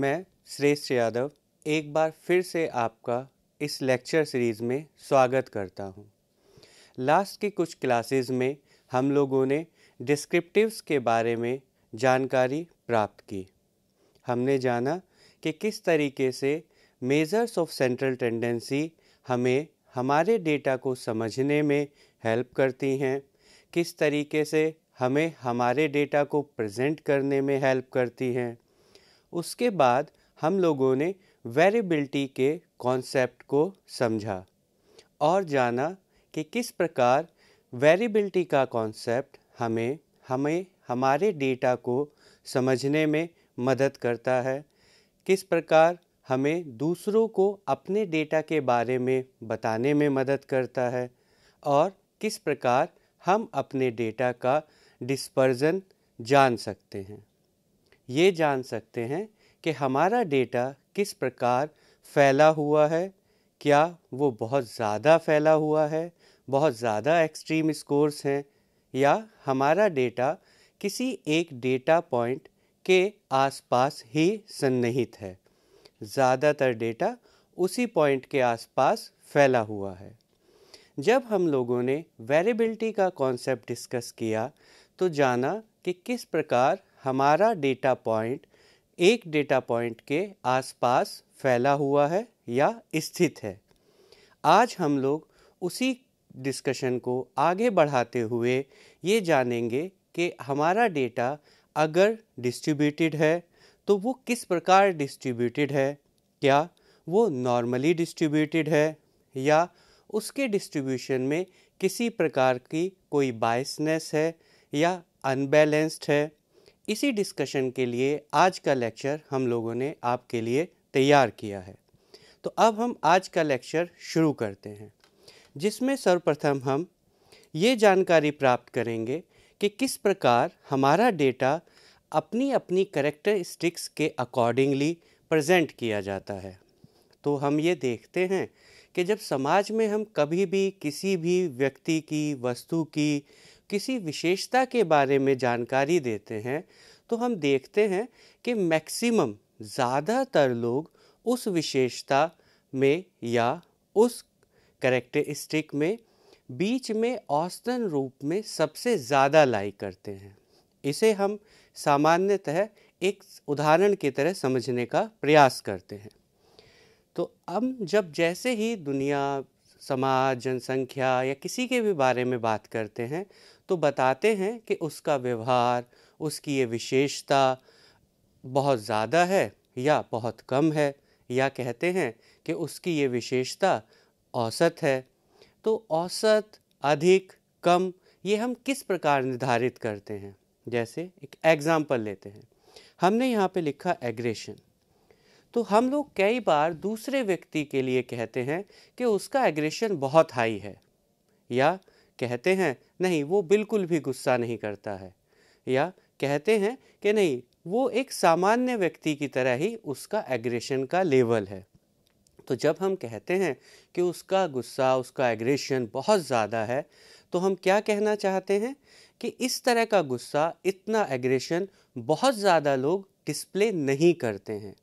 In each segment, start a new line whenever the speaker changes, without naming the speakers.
मैं श्रेष्ठ यादव एक बार फिर से आपका इस लेक्चर सीरीज़ में स्वागत करता हूं। लास्ट की कुछ क्लासेस में हम लोगों ने डिस्क्रिप्टिव्स के बारे में जानकारी प्राप्त की हमने जाना कि किस तरीके से मेजर्स ऑफ सेंट्रल टेंडेंसी हमें हमारे डेटा को समझने में हेल्प करती हैं किस तरीके से हमें हमारे डेटा को प्रेजेंट करने में हेल्प करती हैं उसके बाद हम लोगों ने वेरिएबिलिटी के कॉन्सेप्ट को समझा और जाना कि किस प्रकार वेरिएबिलिटी का कॉन्सेप्ट हमें हमें हमारे डेटा को समझने में मदद करता है किस प्रकार हमें दूसरों को अपने डेटा के बारे में बताने में मदद करता है और किस प्रकार हम अपने डेटा का डिस्पर्जन जान सकते हैं ये जान सकते हैं कि हमारा डेटा किस प्रकार फैला हुआ है क्या वो बहुत ज़्यादा फैला हुआ है बहुत ज़्यादा एक्सट्रीम स्कोर्स हैं या हमारा डेटा किसी एक डेटा पॉइंट के आसपास ही सन्निहित है ज़्यादातर डेटा उसी पॉइंट के आसपास फैला हुआ है जब हम लोगों ने वेरिएबिलिटी का कॉन्सेप्ट डिस्कस किया तो जाना कि किस प्रकार हमारा डेटा पॉइंट एक डेटा पॉइंट के आसपास फैला हुआ है या स्थित है आज हम लोग उसी डिस्कशन को आगे बढ़ाते हुए ये जानेंगे कि हमारा डेटा अगर डिस्ट्रीब्यूटेड है तो वो किस प्रकार डिस्ट्रीब्यूटेड है क्या वो नॉर्मली डिस्ट्रीब्यूटेड है या उसके डिस्ट्रीब्यूशन में किसी प्रकार की कोई बायसनेस है या अनबैलेंस्ड है इसी डिस्कशन के लिए आज का लेक्चर हम लोगों ने आपके लिए तैयार किया है तो अब हम आज का लेक्चर शुरू करते हैं जिसमें सर्वप्रथम हम ये जानकारी प्राप्त करेंगे कि किस प्रकार हमारा डेटा अपनी अपनी करेक्टरिस्टिक्स के अकॉर्डिंगली प्रेजेंट किया जाता है तो हम ये देखते हैं कि जब समाज में हम कभी भी किसी भी व्यक्ति की वस्तु की किसी विशेषता के बारे में जानकारी देते हैं तो हम देखते हैं कि मैक्सिमम ज़्यादातर लोग उस विशेषता में या उस करेक्टरिस्टिक में बीच में औसतन रूप में सबसे ज़्यादा लाइक करते हैं इसे हम सामान्यतः एक उदाहरण की तरह समझने का प्रयास करते हैं तो हम जब जैसे ही दुनिया समाज जनसंख्या या किसी के भी बारे में बात करते हैं तो बताते हैं कि उसका व्यवहार उसकी ये विशेषता बहुत ज़्यादा है या बहुत कम है या कहते हैं कि उसकी ये विशेषता औसत है तो औसत अधिक कम ये हम किस प्रकार निर्धारित करते हैं जैसे एक एग्ज़ाम्पल लेते हैं हमने यहाँ पे लिखा एग्रेशन तो हम लोग कई बार दूसरे व्यक्ति के लिए कहते हैं कि उसका एग्रेशन बहुत हाई है या कहते हैं नहीं वो बिल्कुल भी गुस्सा नहीं करता है या कहते हैं कि नहीं वो एक सामान्य व्यक्ति की तरह ही उसका एग्रेशन का लेवल है तो जब हम कहते हैं कि उसका गुस्सा उसका एग्रेशन बहुत ज़्यादा है तो हम क्या कहना चाहते हैं कि इस तरह का गुस्सा इतना एग्रेशन बहुत ज़्यादा लोग डिस्प्ले नहीं करते हैं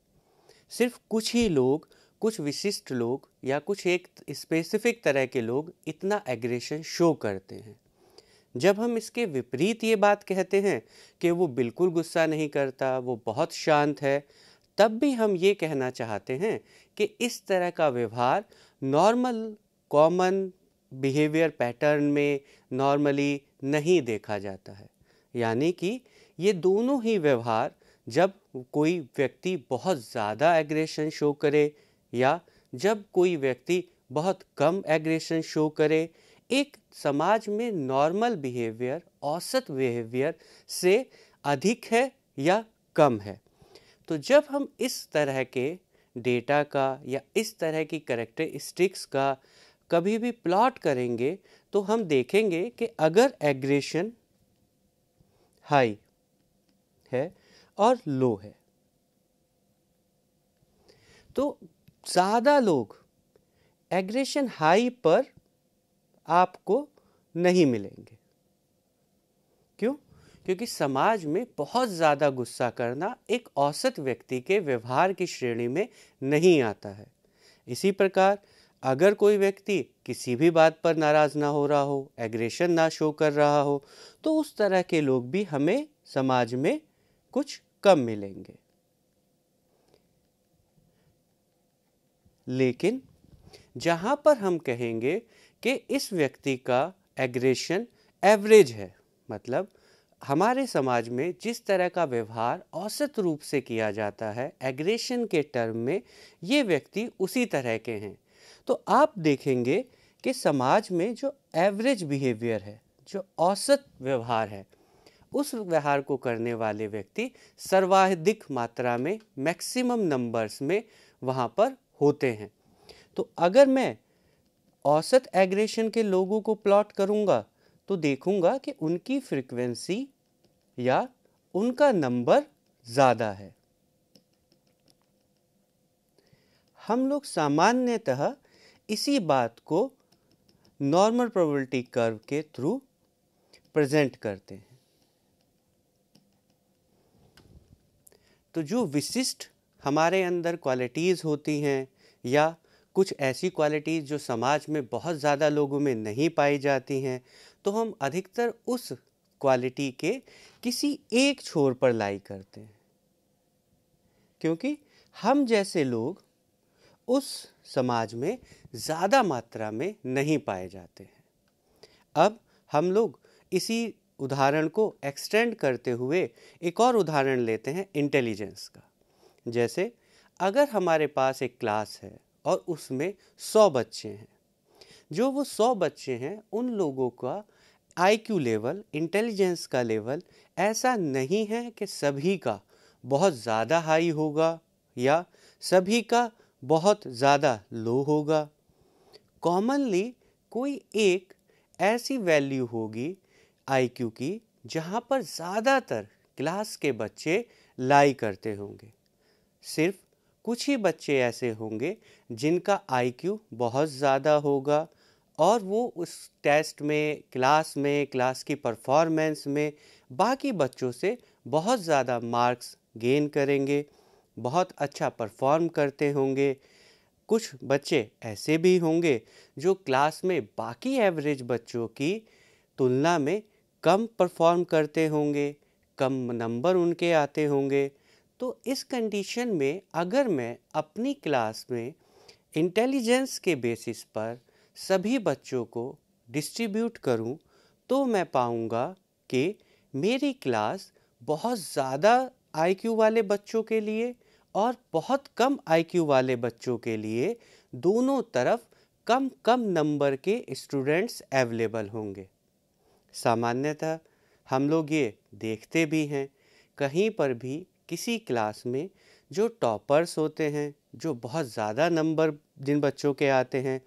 सिर्फ कुछ ही लोग कुछ विशिष्ट लोग या कुछ एक स्पेसिफिक तरह के लोग इतना एग्रेशन शो करते हैं जब हम इसके विपरीत ये बात कहते हैं कि वो बिल्कुल गुस्सा नहीं करता वो बहुत शांत है तब भी हम ये कहना चाहते हैं कि इस तरह का व्यवहार नॉर्मल कॉमन बिहेवियर पैटर्न में नॉर्मली नहीं देखा जाता है यानी कि ये दोनों ही व्यवहार जब कोई व्यक्ति बहुत ज़्यादा एग्रेशन शो करे या जब कोई व्यक्ति बहुत कम एग्रेशन शो करे एक समाज में नॉर्मल बिहेवियर औसत बिहेवियर से अधिक है या कम है तो जब हम इस तरह के डेटा का या इस तरह की करेक्टरिस्टिक्स का कभी भी प्लॉट करेंगे तो हम देखेंगे कि अगर एग्रेशन हाई है और लो है तो ज़्यादा लोग एग्रेशन हाई पर आपको नहीं मिलेंगे क्यों क्योंकि समाज में बहुत ज़्यादा गुस्सा करना एक औसत व्यक्ति के व्यवहार की श्रेणी में नहीं आता है इसी प्रकार अगर कोई व्यक्ति किसी भी बात पर नाराज़ ना हो रहा हो एग्रेशन ना शो कर रहा हो तो उस तरह के लोग भी हमें समाज में कुछ कम मिलेंगे लेकिन जहाँ पर हम कहेंगे कि इस व्यक्ति का एग्रेशन एवरेज है मतलब हमारे समाज में जिस तरह का व्यवहार औसत रूप से किया जाता है एग्रेशन के टर्म में ये व्यक्ति उसी तरह के हैं तो आप देखेंगे कि समाज में जो एवरेज बिहेवियर है जो औसत व्यवहार है उस व्यवहार को करने वाले व्यक्ति सर्वाधिक मात्रा में मैक्सिमम नंबर्स में वहाँ पर होते हैं तो अगर मैं औसत एग्रेशन के लोगों को प्लॉट करूंगा तो देखूंगा कि उनकी फ्रिक्वेंसी या उनका नंबर ज़्यादा है हम लोग सामान्यतः इसी बात को नॉर्मल प्रोबेबिलिटी कर्व के थ्रू प्रेजेंट करते हैं तो जो विशिष्ट हमारे अंदर क्वालिटीज़ होती हैं या कुछ ऐसी क्वालिटीज़ जो समाज में बहुत ज़्यादा लोगों में नहीं पाई जाती हैं तो हम अधिकतर उस क्वालिटी के किसी एक छोर पर लाई करते हैं क्योंकि हम जैसे लोग उस समाज में ज़्यादा मात्रा में नहीं पाए जाते हैं अब हम लोग इसी उदाहरण को एक्सटेंड करते हुए एक और उदाहरण लेते हैं इंटेलिजेंस का जैसे अगर हमारे पास एक क्लास है और उसमें सौ बच्चे हैं जो वो सौ बच्चे हैं उन लोगों का आईक्यू लेवल इंटेलिजेंस का लेवल ऐसा नहीं है कि सभी का बहुत ज़्यादा हाई होगा या सभी का बहुत ज़्यादा लो होगा कॉमनली कोई एक ऐसी वैल्यू होगी आईक्यू की जहाँ पर ज़्यादातर क्लास के बच्चे लाई करते होंगे सिर्फ कुछ ही बच्चे ऐसे होंगे जिनका आईक्यू बहुत ज़्यादा होगा और वो उस टेस्ट में क्लास में क्लास की परफॉर्मेंस में बाकी बच्चों से बहुत ज़्यादा मार्क्स गेन करेंगे बहुत अच्छा परफॉर्म करते होंगे कुछ बच्चे ऐसे भी होंगे जो क्लास में बाकी एवरेज बच्चों की तुलना में कम परफॉर्म करते होंगे कम नंबर उनके आते होंगे तो इस कंडीशन में अगर मैं अपनी क्लास में इंटेलिजेंस के बेसिस पर सभी बच्चों को डिस्ट्रीब्यूट करूं तो मैं पाऊंगा कि मेरी क्लास बहुत ज़्यादा आईक्यू वाले बच्चों के लिए और बहुत कम आईक्यू वाले बच्चों के लिए दोनों तरफ कम कम नंबर के स्टूडेंट्स अवेलेबल होंगे सामान्यतः हम लोग ये देखते भी हैं कहीं पर भी किसी क्लास में जो टॉपर्स होते हैं जो बहुत ज़्यादा नंबर जिन बच्चों के आते हैं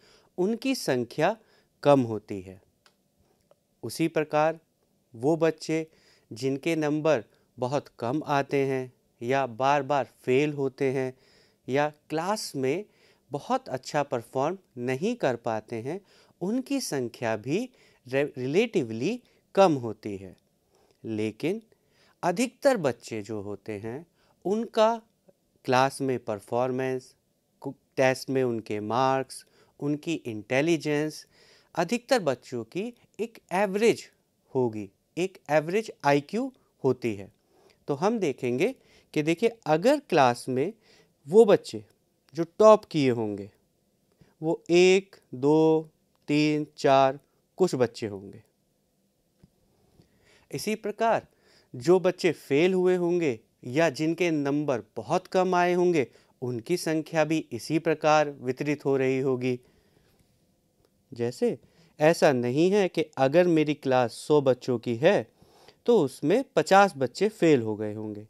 उनकी संख्या कम होती है उसी प्रकार वो बच्चे जिनके नंबर बहुत कम आते हैं या बार बार फेल होते हैं या क्लास में बहुत अच्छा परफॉर्म नहीं कर पाते हैं उनकी संख्या भी रिलेटिवली कम होती है लेकिन अधिकतर बच्चे जो होते हैं उनका क्लास में परफॉर्मेंस टेस्ट में उनके मार्क्स उनकी इंटेलिजेंस अधिकतर बच्चों की एक एवरेज होगी एक एवरेज आईक्यू होती है तो हम देखेंगे कि देखिए अगर क्लास में वो बच्चे जो टॉप किए होंगे वो एक दो तीन चार कुछ बच्चे होंगे इसी प्रकार जो बच्चे फेल हुए होंगे या जिनके नंबर बहुत कम आए होंगे उनकी संख्या भी इसी प्रकार वितरित हो रही होगी जैसे ऐसा नहीं है कि अगर मेरी क्लास 100 बच्चों की है तो उसमें 50 बच्चे फेल हो गए होंगे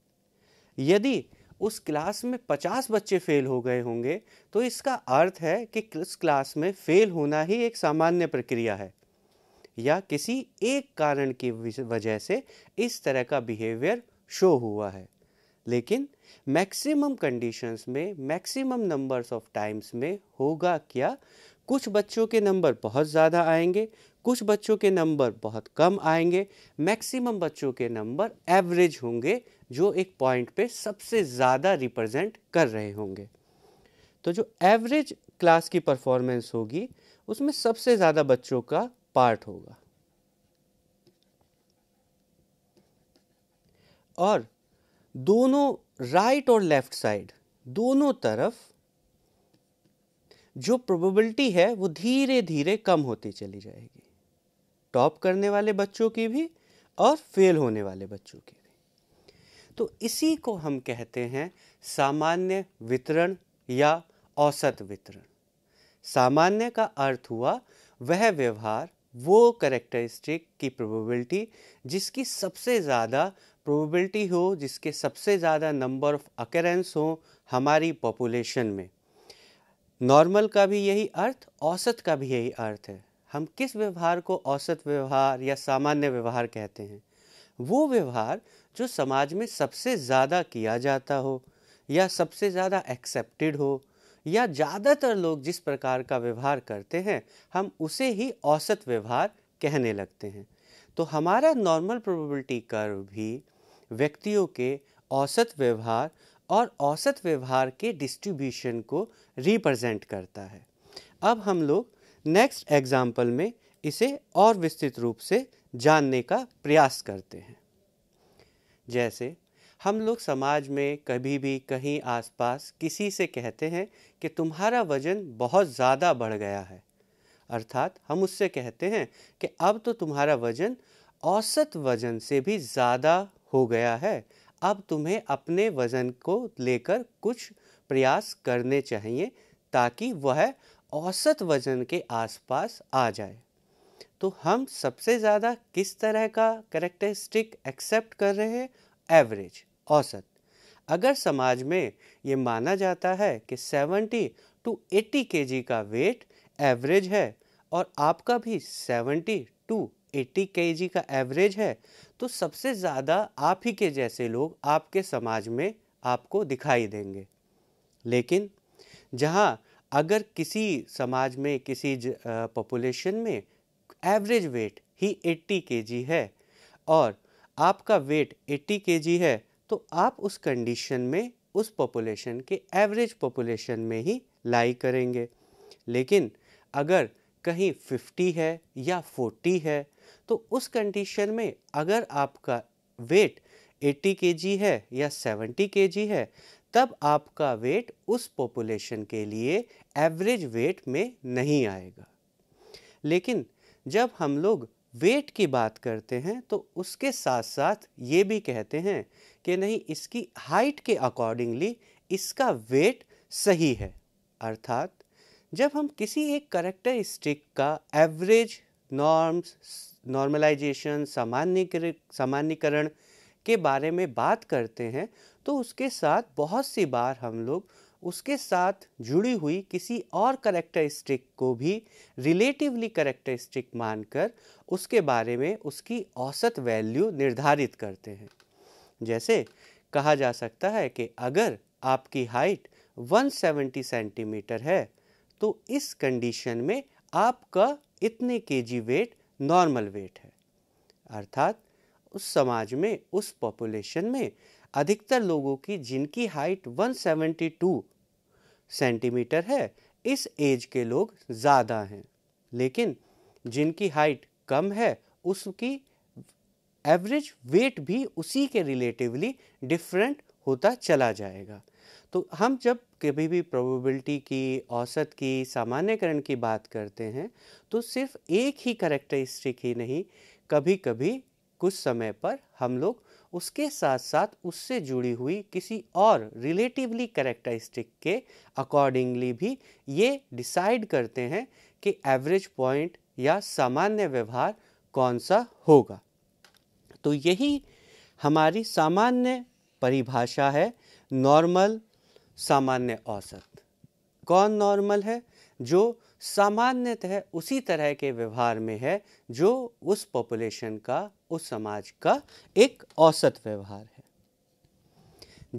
यदि उस क्लास में 50 बच्चे फेल हो गए होंगे तो इसका अर्थ है कि उस क्लास में फेल होना ही एक सामान्य प्रक्रिया है या किसी एक कारण की वजह से इस तरह का बिहेवियर शो हुआ है लेकिन मैक्सिमम कंडीशंस में मैक्सिमम नंबर्स ऑफ टाइम्स में होगा क्या कुछ बच्चों के नंबर बहुत ज़्यादा आएंगे कुछ बच्चों के नंबर बहुत कम आएंगे मैक्सिमम बच्चों के नंबर एवरेज होंगे जो एक पॉइंट पे सबसे ज़्यादा रिप्रेजेंट कर रहे होंगे तो जो एवरेज क्लास की परफॉर्मेंस होगी उसमें सबसे ज़्यादा बच्चों का पार्ट होगा और दोनों राइट और लेफ्ट साइड दोनों तरफ जो प्रोबेबिलिटी है वो धीरे धीरे कम होती चली जाएगी टॉप करने वाले बच्चों की भी और फेल होने वाले बच्चों की भी तो इसी को हम कहते हैं सामान्य वितरण या औसत वितरण सामान्य का अर्थ हुआ वह व्यवहार वो करेक्टरिस्टिक की प्रोबेबिलिटी जिसकी सबसे ज़्यादा प्रोबेबिलिटी हो जिसके सबसे ज़्यादा नंबर ऑफ अकरेंस हो हमारी पॉपुलेशन में नॉर्मल का भी यही अर्थ औसत का भी यही अर्थ है हम किस व्यवहार को औसत व्यवहार या सामान्य व्यवहार कहते हैं वो व्यवहार जो समाज में सबसे ज़्यादा किया जाता हो या सबसे ज़्यादा एक्सेप्टेड हो या ज़्यादातर लोग जिस प्रकार का व्यवहार करते हैं हम उसे ही औसत व्यवहार कहने लगते हैं तो हमारा नॉर्मल प्रोबेबिलिटी कर्व भी व्यक्तियों के औसत व्यवहार और औसत व्यवहार के डिस्ट्रीब्यूशन को रिप्रेजेंट करता है अब हम लोग नेक्स्ट एग्जाम्पल में इसे और विस्तृत रूप से जानने का प्रयास करते हैं जैसे हम लोग समाज में कभी भी कहीं आसपास किसी से कहते हैं कि तुम्हारा वज़न बहुत ज़्यादा बढ़ गया है अर्थात हम उससे कहते हैं कि अब तो तुम्हारा वज़न औसत वज़न से भी ज़्यादा हो गया है अब तुम्हें अपने वज़न को लेकर कुछ प्रयास करने चाहिए ताकि वह औसत वज़न के आसपास आ जाए तो हम सबसे ज़्यादा किस तरह का करेक्टरिस्टिक एक्सेप्ट कर रहे हैं एवरेज औसत अगर समाज में ये माना जाता है कि 70 टू 80 के का वेट एवरेज है और आपका भी 70 टू 80 के का एवरेज है तो सबसे ज़्यादा आप ही के जैसे लोग आपके समाज में आपको दिखाई देंगे लेकिन जहाँ अगर किसी समाज में किसी पॉपुलेशन में एवरेज वेट ही 80 के है और आपका वेट 80 के है तो आप उस कंडीशन में उस पॉपुलेशन के एवरेज पॉपुलेशन में ही लाई करेंगे लेकिन अगर कहीं 50 है या 40 है तो उस कंडीशन में अगर आपका वेट 80 के है या 70 के है तब आपका वेट उस पॉपुलेशन के लिए एवरेज वेट में नहीं आएगा लेकिन जब हम लोग वेट की बात करते हैं तो उसके साथ साथ ये भी कहते हैं कि नहीं इसकी हाइट के अकॉर्डिंगली इसका वेट सही है अर्थात जब हम किसी एक करेक्टरिस्टिक का एवरेज नॉर्म्स नॉर्मलाइजेशन सामान्य सामान्यकरण के बारे में बात करते हैं तो उसके साथ बहुत सी बार हम लोग उसके साथ जुड़ी हुई किसी और करेक्टरिस्टिक को भी रिलेटिवली करेक्टरिस्टिक मानकर उसके बारे में उसकी औसत वैल्यू निर्धारित करते हैं जैसे कहा जा सकता है कि अगर आपकी हाइट 170 सेंटीमीटर है तो इस कंडीशन में आपका इतने के जी वेट नॉर्मल वेट है अर्थात उस समाज में उस पॉपुलेशन में अधिकतर लोगों की जिनकी हाइट 172 सेंटीमीटर है इस एज के लोग ज़्यादा हैं लेकिन जिनकी हाइट कम है उसकी एवरेज वेट भी उसी के रिलेटिवली डिफरेंट होता चला जाएगा तो हम जब कभी भी प्रोबेबिलिटी की औसत की सामान्यकरण की बात करते हैं तो सिर्फ एक ही करेक्टरिस्टिक ही नहीं कभी कभी कुछ समय पर हम लोग उसके साथ साथ उससे जुड़ी हुई किसी और रिलेटिवली करेक्टरिस्टिक के अकॉर्डिंगली भी ये डिसाइड करते हैं कि एवरेज पॉइंट या सामान्य व्यवहार कौन सा होगा तो यही हमारी सामान्य परिभाषा है नॉर्मल सामान्य औसत कौन नॉर्मल है जो सामान्यतः उसी तरह के व्यवहार में है जो उस पॉपुलेशन का उस समाज का एक औसत व्यवहार है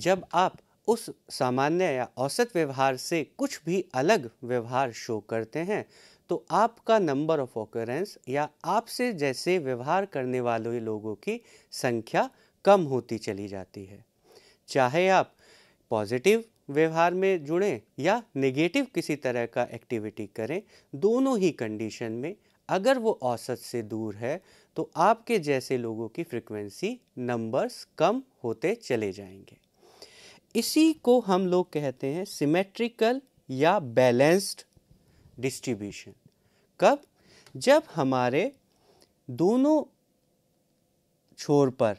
जब आप उस सामान्य या औसत व्यवहार से कुछ भी अलग व्यवहार शो करते हैं तो आपका नंबर ऑफ ऑकरेंस या आपसे जैसे व्यवहार करने वाले लोगों की संख्या कम होती चली जाती है चाहे आप पॉजिटिव व्यवहार में जुड़ें या नेगेटिव किसी तरह का एक्टिविटी करें दोनों ही कंडीशन में अगर वो औसत से दूर है तो आपके जैसे लोगों की फ्रिक्वेंसी नंबर्स कम होते चले जाएंगे इसी को हम लोग कहते हैं सिमेट्रिकल या बैलेंस्ड डिस्ट्रीब्यूशन कब जब हमारे दोनों छोर पर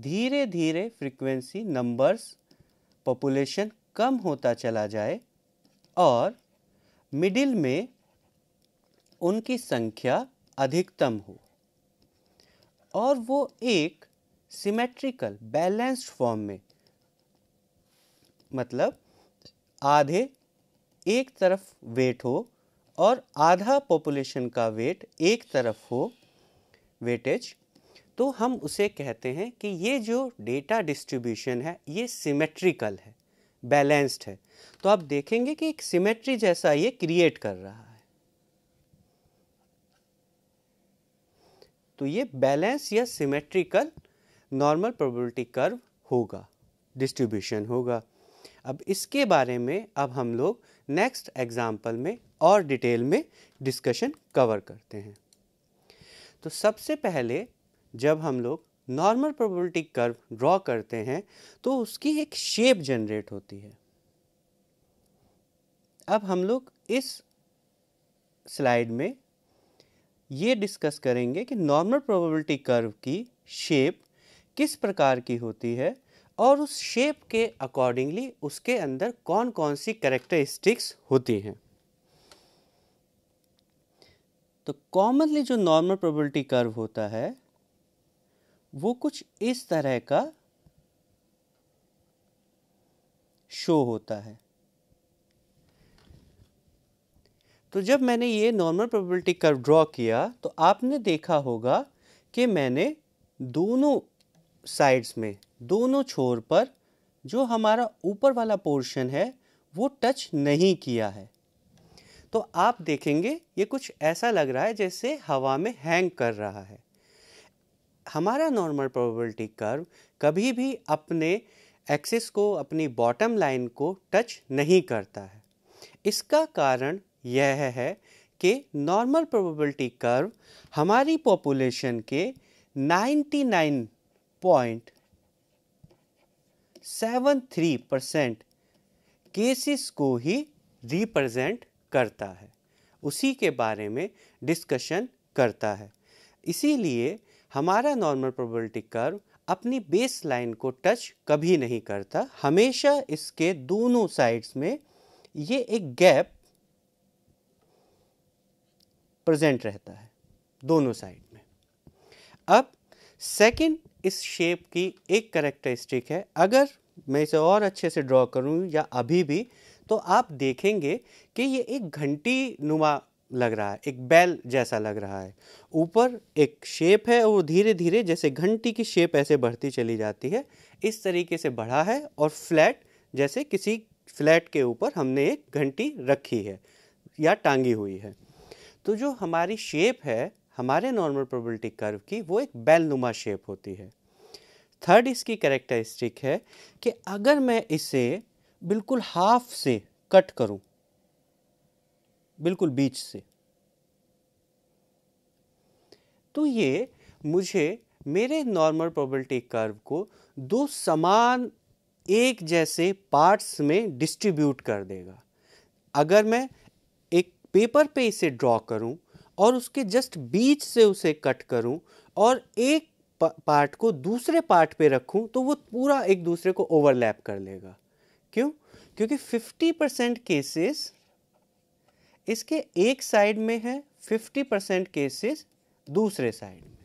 धीरे धीरे फ्रिक्वेंसी नंबर्स पॉपुलेशन कम होता चला जाए और मिडिल में उनकी संख्या अधिकतम हो और वो एक सिमेट्रिकल बैलेंस्ड फॉर्म में मतलब आधे एक तरफ वेट हो और आधा पॉपुलेशन का वेट एक तरफ हो वेटेज तो हम उसे कहते हैं कि ये जो डेटा डिस्ट्रीब्यूशन है ये सिमेट्रिकल है बैलेंस्ड है तो आप देखेंगे कि एक सिमेट्री जैसा ये क्रिएट कर रहा है तो ये बैलेंस या सिमेट्रिकल नॉर्मल प्रोबेबिलिटी कर्व होगा डिस्ट्रीब्यूशन होगा अब इसके बारे में अब हम लोग नेक्स्ट एग्जाम्पल में और डिटेल में डिस्कशन कवर करते हैं तो सबसे पहले जब हम लोग नॉर्मल प्रोबेबिलिटी कर्व ड्रॉ करते हैं तो उसकी एक शेप जनरेट होती है अब हम लोग इस स्लाइड में ये डिस्कस करेंगे कि नॉर्मल प्रोबेबिलिटी कर्व की शेप किस प्रकार की होती है और उस शेप के अकॉर्डिंगली उसके अंदर कौन कौन सी करेक्टरिस्टिक्स होती हैं तो कॉमनली जो नॉर्मल प्रोबेबिलिटी कर्व होता है वो कुछ इस तरह का शो होता है तो जब मैंने ये नॉर्मल प्रोबेबिलिटी कर्व ड्रॉ किया तो आपने देखा होगा कि मैंने दोनों साइड्स में दोनों छोर पर जो हमारा ऊपर वाला पोर्शन है वो टच नहीं किया है तो आप देखेंगे ये कुछ ऐसा लग रहा है जैसे हवा में हैंग कर रहा है हमारा नॉर्मल प्रोबेबिलिटी कर्व कभी भी अपने एक्सिस को अपनी बॉटम लाइन को टच नहीं करता है इसका कारण यह है कि नॉर्मल प्रोबेबिलिटी कर्व हमारी पॉपुलेशन के 99.73 परसेंट केसेस को ही रिप्रेजेंट करता है उसी के बारे में डिस्कशन करता है इसीलिए हमारा नॉर्मल प्रोबेबिलिटी कर्व अपनी बेस लाइन को टच कभी नहीं करता हमेशा इसके दोनों साइड्स में ये एक गैप प्रेजेंट रहता है दोनों साइड में अब सेकंड इस शेप की एक करेक्टरिस्टिक है अगर मैं इसे और अच्छे से ड्रॉ करूं या अभी भी तो आप देखेंगे कि ये एक घंटी नुमा लग रहा है एक बैल जैसा लग रहा है ऊपर एक शेप है वो धीरे धीरे जैसे घंटी की शेप ऐसे बढ़ती चली जाती है इस तरीके से बढ़ा है और फ्लैट जैसे किसी फ्लैट के ऊपर हमने एक घंटी रखी है या टांगी हुई है तो जो हमारी शेप है हमारे नॉर्मल प्रोबेबिलिटी कर्व की वो एक बैल नुमा शेप होती है थर्ड इसकी करेक्टरिस्टिक है कि अगर मैं इसे बिल्कुल हाफ से कट करूं बिल्कुल बीच से तो ये मुझे मेरे नॉर्मल प्रोबेबिलिटी कर्व को दो समान एक जैसे पार्ट्स में डिस्ट्रीब्यूट कर देगा अगर मैं एक पेपर पे इसे ड्रॉ करूं और उसके जस्ट बीच से उसे कट करूं और एक पार्ट को दूसरे पार्ट पे रखूं तो वो पूरा एक दूसरे को ओवरलैप कर लेगा क्यों क्योंकि 50 परसेंट केसेस इसके एक साइड में है 50 परसेंट केसेस दूसरे साइड में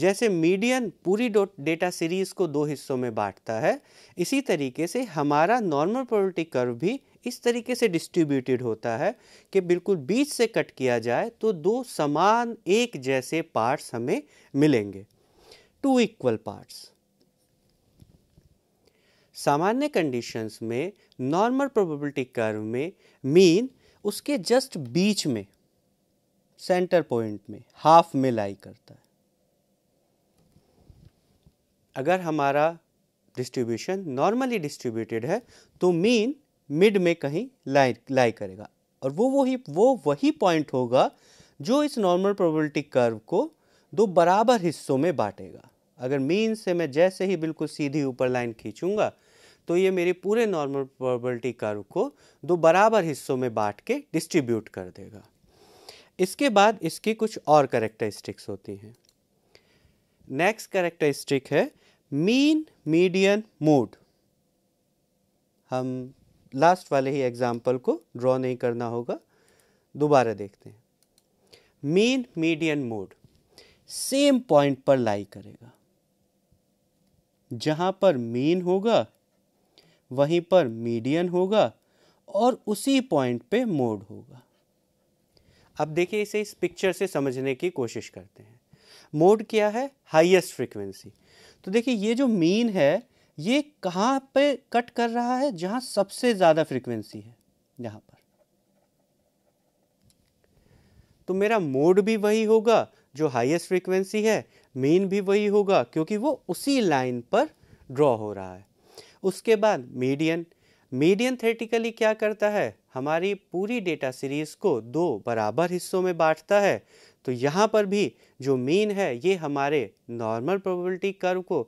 जैसे मीडियन पूरी डेटा सीरीज को दो हिस्सों में बांटता है इसी तरीके से हमारा नॉर्मल प्रोबेबिलिटी कर्व भी इस तरीके से डिस्ट्रीब्यूटेड होता है कि बिल्कुल बीच से कट किया जाए तो दो समान एक जैसे पार्ट्स हमें मिलेंगे टू इक्वल पार्ट्स सामान्य कंडीशंस में नॉर्मल प्रोबेबिलिटी कर्व में मीन उसके जस्ट बीच में सेंटर पॉइंट में हाफ में लाई करता है अगर हमारा डिस्ट्रीब्यूशन नॉर्मली डिस्ट्रीब्यूटेड है तो मीन मिड में कहीं लाई लाई करेगा और वो वही वो वही पॉइंट होगा जो इस नॉर्मल प्रोबेबिलिटी कर्व को दो बराबर हिस्सों में बांटेगा अगर मीन से मैं जैसे ही बिल्कुल सीधी ऊपर लाइन खींचूंगा तो ये मेरे पूरे नॉर्मल प्रोबेबिलिटी कर्व को दो बराबर हिस्सों में बांट के डिस्ट्रीब्यूट कर देगा इसके बाद इसकी कुछ और करेक्टरिस्टिक्स होती हैं नेक्स्ट करेक्टरिस्टिक है मीन मीडियन मूड हम लास्ट वाले ही एग्जाम्पल को ड्रॉ नहीं करना होगा दोबारा देखते हैं mean median mode same point पर लाई करेगा जहां पर मीन होगा वहीं पर मीडियन होगा और उसी पॉइंट पे मोड होगा अब देखिए इसे इस पिक्चर से समझने की कोशिश करते हैं मोड क्या है हाईएस्ट फ्रीक्वेंसी तो देखिए ये जो मीन है ये कहाँ पे कट कर रहा है जहाँ सबसे ज़्यादा फ्रीक्वेंसी है यहाँ पर तो मेरा मोड भी वही होगा जो हाईएस्ट फ्रीक्वेंसी है मीन भी वही होगा क्योंकि वो उसी लाइन पर ड्रॉ हो रहा है उसके बाद मीडियन मीडियन थेटिकली क्या करता है हमारी पूरी डेटा सीरीज़ को दो बराबर हिस्सों में बांटता है तो यहाँ पर भी जो मीन है ये हमारे नॉर्मल प्रोबेबिलिटी कर्व को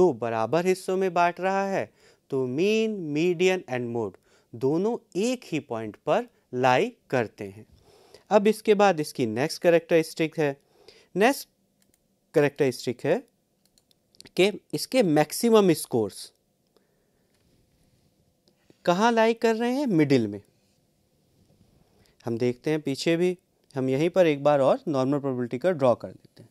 दो बराबर हिस्सों में बांट रहा है तो मीन मीडियन एंड मोड दोनों एक ही पॉइंट पर लाई करते हैं अब इसके बाद इसकी नेक्स्ट करेक्टरिस्टिक है नेक्स्ट करेक्टरिस्टिक है कि इसके मैक्सिमम स्कोर्स कहाँ लाई कर रहे हैं मिडिल में हम देखते हैं पीछे भी हम यहीं पर एक बार और नॉर्मल प्रोबेबिलिटी का ड्रॉ कर देते हैं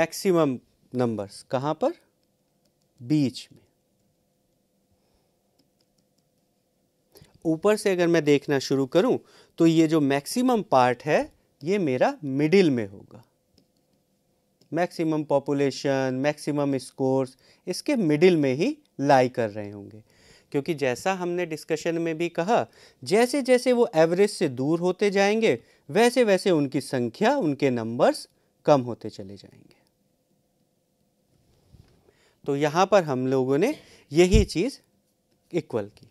मैक्सिमम नंबर्स कहाँ पर बीच में ऊपर से अगर मैं देखना शुरू करूं तो ये जो मैक्सिमम पार्ट है ये मेरा मिडिल में होगा मैक्सिमम पॉपुलेशन मैक्सिमम स्कोर्स इसके मिडिल में ही लाई कर रहे होंगे क्योंकि जैसा हमने डिस्कशन में भी कहा जैसे जैसे वो एवरेज से दूर होते जाएंगे वैसे वैसे उनकी संख्या उनके नंबर्स कम होते चले जाएंगे तो यहाँ पर हम लोगों ने यही चीज़ इक्वल की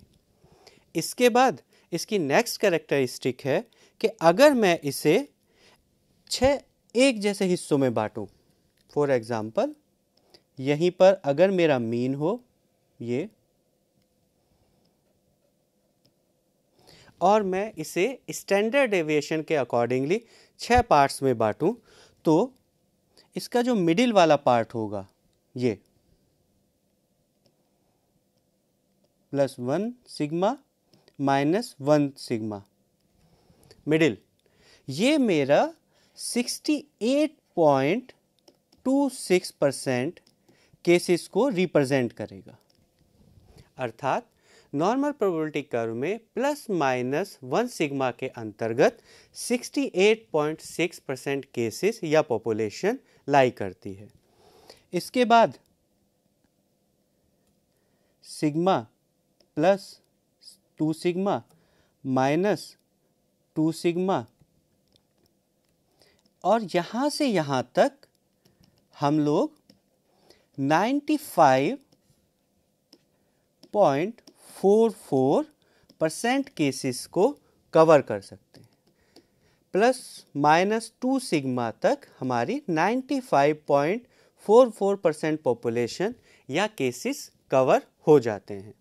इसके बाद इसकी नेक्स्ट कैरेक्टरिस्टिक है कि अगर मैं इसे छ एक जैसे हिस्सों में बांटूं, फॉर एग्ज़ाम्पल यहीं पर अगर मेरा मीन हो ये और मैं इसे स्टैंडर्ड एविएशन के अकॉर्डिंगली छः पार्ट्स में बांटूं तो इसका जो मिडिल वाला पार्ट होगा ये plus one sigma minus one sigma middle ये मेरा 68.26 परसेंट केसेस को रिप्रेजेंट करेगा अर्थात नॉर्मल प्रोबेबिलिटी कर्व में प्लस माइनस वन सिग्मा के अंतर्गत 68.6 परसेंट केसेस या पॉपुलेशन लाई करती है इसके बाद sigma plus two sigma minus two sigma और यहाँ से यहाँ तक हम लोग 95.44 परसेंट केसेस को कवर कर सकते हैं प्लस माइनस टू सिग्मा तक हमारी 95.44 परसेंट पॉपुलेशन या केसेस कवर हो जाते हैं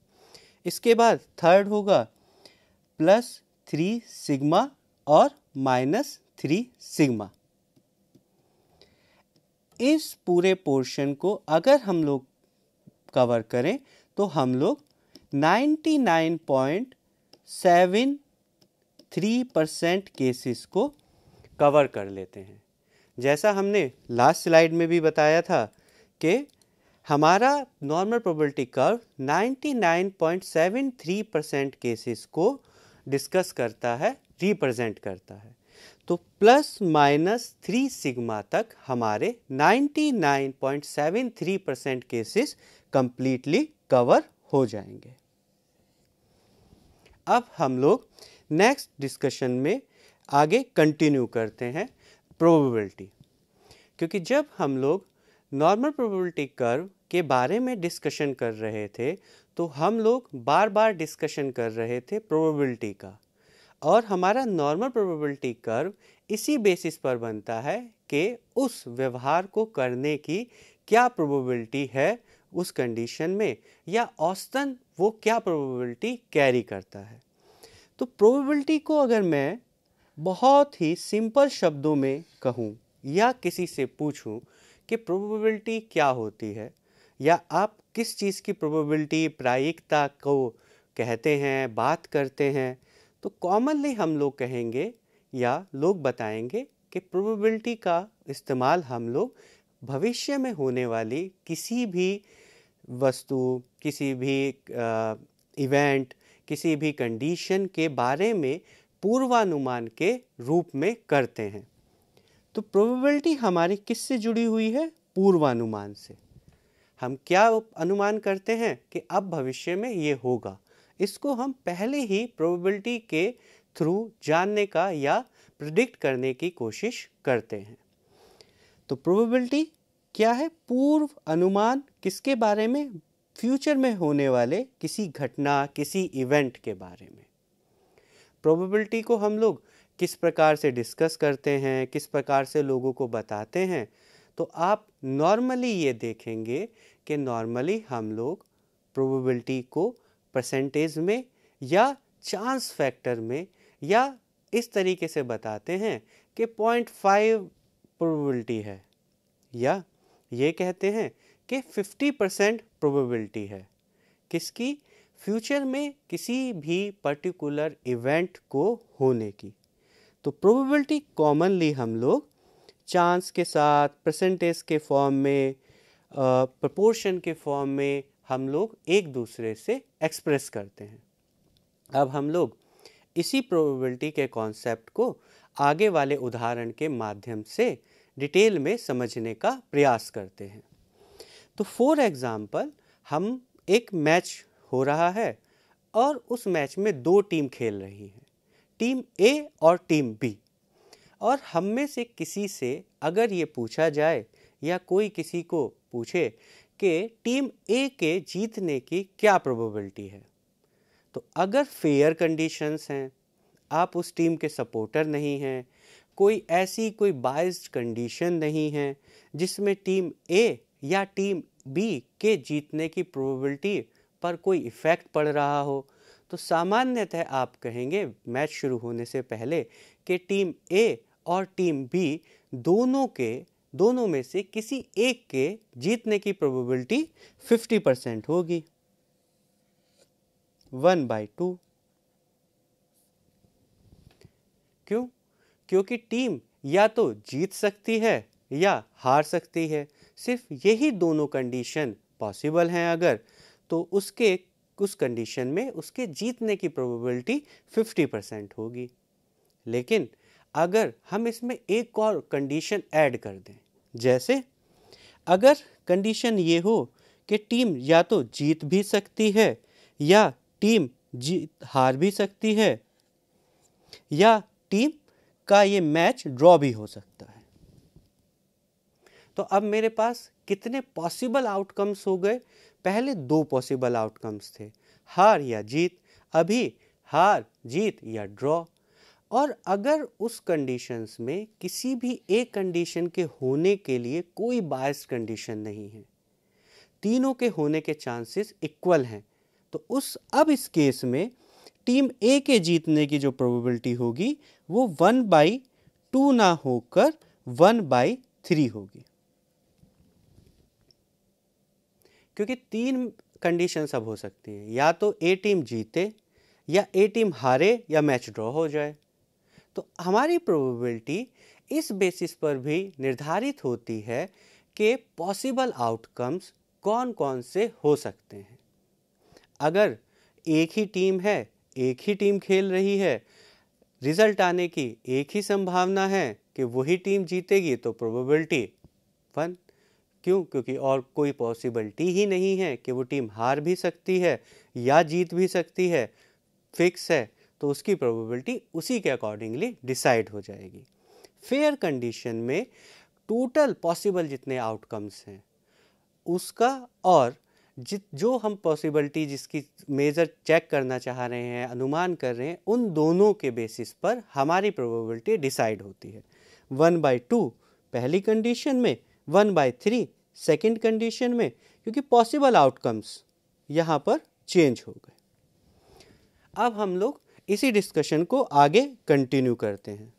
इसके बाद थर्ड होगा प्लस थ्री सिग्मा और माइनस थ्री सिग्मा इस पूरे पोर्शन को अगर हम लोग कवर करें तो हम लोग 99.73 परसेंट केसेस को कवर कर लेते हैं जैसा हमने लास्ट स्लाइड में भी बताया था कि हमारा normal probability curve 99.73 percent cases को डिस्कस करता है रिप्रेजेंट करता है तो प्लस माइनस थ्री सिग्मा तक हमारे 99.73 परसेंट केसेस कंप्लीटली कवर हो जाएंगे अब हम लोग नेक्स्ट डिस्कशन में आगे कंटिन्यू करते हैं प्रोबेबिलिटी क्योंकि जब हम लोग नॉर्मल प्रोबेबिलिटी कर्व के बारे में डिस्कशन कर रहे थे तो हम लोग बार बार डिस्कशन कर रहे थे प्रोबेबिलिटी का और हमारा नॉर्मल प्रोबेबिलिटी कर्व इसी बेसिस पर बनता है कि उस व्यवहार को करने की क्या प्रोबेबिलिटी है उस कंडीशन में या औसतन वो क्या प्रोबेबिलिटी कैरी करता है तो प्रोबेबिलिटी को अगर मैं बहुत ही सिंपल शब्दों में कहूँ या किसी से पूछूँ कि प्रोबेबिलिटी क्या होती है या आप किस चीज़ की प्रोबेबिलिटी प्रायिकता को कहते हैं बात करते हैं तो कॉमनली हम लोग कहेंगे या लोग बताएंगे कि प्रोबेबिलिटी का इस्तेमाल हम लोग भविष्य में होने वाली किसी भी वस्तु किसी भी इवेंट किसी भी कंडीशन के बारे में पूर्वानुमान के रूप में करते हैं तो प्रोबेबिलिटी हमारी किससे जुड़ी हुई है पूर्वानुमान से हम क्या अनुमान करते हैं कि अब भविष्य में ये होगा इसको हम पहले ही प्रोबेबिलिटी के थ्रू जानने का या प्रिडिक्ट करने की कोशिश करते हैं तो प्रोबेबिलिटी क्या है पूर्व अनुमान किसके बारे में फ्यूचर में होने वाले किसी घटना किसी इवेंट के बारे में प्रोबेबिलिटी को हम लोग किस प्रकार से डिस्कस करते हैं किस प्रकार से लोगों को बताते हैं तो आप नॉर्मली ये देखेंगे कि नॉर्मली हम लोग प्रोबेबिलिटी को परसेंटेज में या चांस फैक्टर में या इस तरीके से बताते हैं कि पॉइंट फाइव प्रोबेबिलिटी है या ये कहते हैं कि 50 परसेंट प्रोबेबिलिटी है किसकी फ्यूचर में किसी भी पर्टिकुलर इवेंट को होने की तो प्रोबेबिलिटी कॉमनली हम लोग चांस के साथ परसेंटेज के फॉर्म में प्रपोर्शन के फॉर्म में हम लोग एक दूसरे से एक्सप्रेस करते हैं अब हम लोग इसी प्रोबेबिलिटी के कॉन्सेप्ट को आगे वाले उदाहरण के माध्यम से डिटेल में समझने का प्रयास करते हैं तो फॉर एग्ज़ाम्पल हम एक मैच हो रहा है और उस मैच में दो टीम खेल रही हैं टीम ए और टीम बी और हम में से किसी से अगर ये पूछा जाए या कोई किसी को पूछे कि टीम ए के जीतने की क्या प्रोबेबिलिटी है तो अगर फेयर कंडीशंस हैं आप उस टीम के सपोर्टर नहीं हैं कोई ऐसी कोई बाइस्ड कंडीशन नहीं है जिसमें टीम ए या टीम बी के जीतने की प्रोबेबिलिटी पर कोई इफ़ेक्ट पड़ रहा हो तो सामान्यतः आप कहेंगे मैच शुरू होने से पहले कि टीम ए और टीम बी दोनों के दोनों में से किसी एक के जीतने की प्रोबेबिलिटी 50 परसेंट होगी वन बाई टू क्यों क्योंकि टीम या तो जीत सकती है या हार सकती है सिर्फ यही दोनों कंडीशन पॉसिबल हैं अगर तो उसके उस कंडीशन में उसके जीतने की प्रोबेबिलिटी 50 परसेंट होगी लेकिन अगर हम इसमें एक और कंडीशन ऐड कर दें जैसे अगर कंडीशन ये हो कि टीम या तो जीत भी सकती है या टीम जीत हार भी सकती है या टीम का ये मैच ड्रॉ भी हो सकता है तो अब मेरे पास कितने पॉसिबल आउटकम्स हो गए पहले दो पॉसिबल आउटकम्स थे हार या जीत अभी हार जीत या ड्रॉ और अगर उस कंडीशंस में किसी भी एक कंडीशन के होने के लिए कोई बायस कंडीशन नहीं है तीनों के होने के चांसेस इक्वल हैं तो उस अब इस केस में टीम ए के जीतने की जो प्रोबेबिलिटी होगी वो वन बाई टू ना होकर वन बाई थ्री होगी क्योंकि तीन कंडीशन सब हो सकती हैं या तो ए टीम जीते या ए टीम हारे या मैच ड्रॉ हो जाए तो हमारी प्रोबेबिलिटी इस बेसिस पर भी निर्धारित होती है कि पॉसिबल आउटकम्स कौन कौन से हो सकते हैं अगर एक ही टीम है एक ही टीम खेल रही है रिजल्ट आने की एक ही संभावना है कि वही टीम जीतेगी तो प्रोबेबिलिटी वन क्यों क्योंकि और कोई पॉसिबिलिटी ही नहीं है कि वो टीम हार भी सकती है या जीत भी सकती है फिक्स है तो उसकी प्रोबेबिलिटी उसी के अकॉर्डिंगली डिसाइड हो जाएगी फेयर कंडीशन में टोटल पॉसिबल जितने आउटकम्स हैं उसका और जित जो हम पॉसिबिलिटी जिसकी मेज़र चेक करना चाह रहे हैं अनुमान कर रहे हैं उन दोनों के बेसिस पर हमारी प्रोबेबिलिटी डिसाइड होती है वन बाई टू पहली कंडीशन में one by three second condition में क्योंकि पॉसिबल आउटकम्स यहाँ पर चेंज हो गए अब हम लोग इसी डिस्कशन को आगे कंटिन्यू करते हैं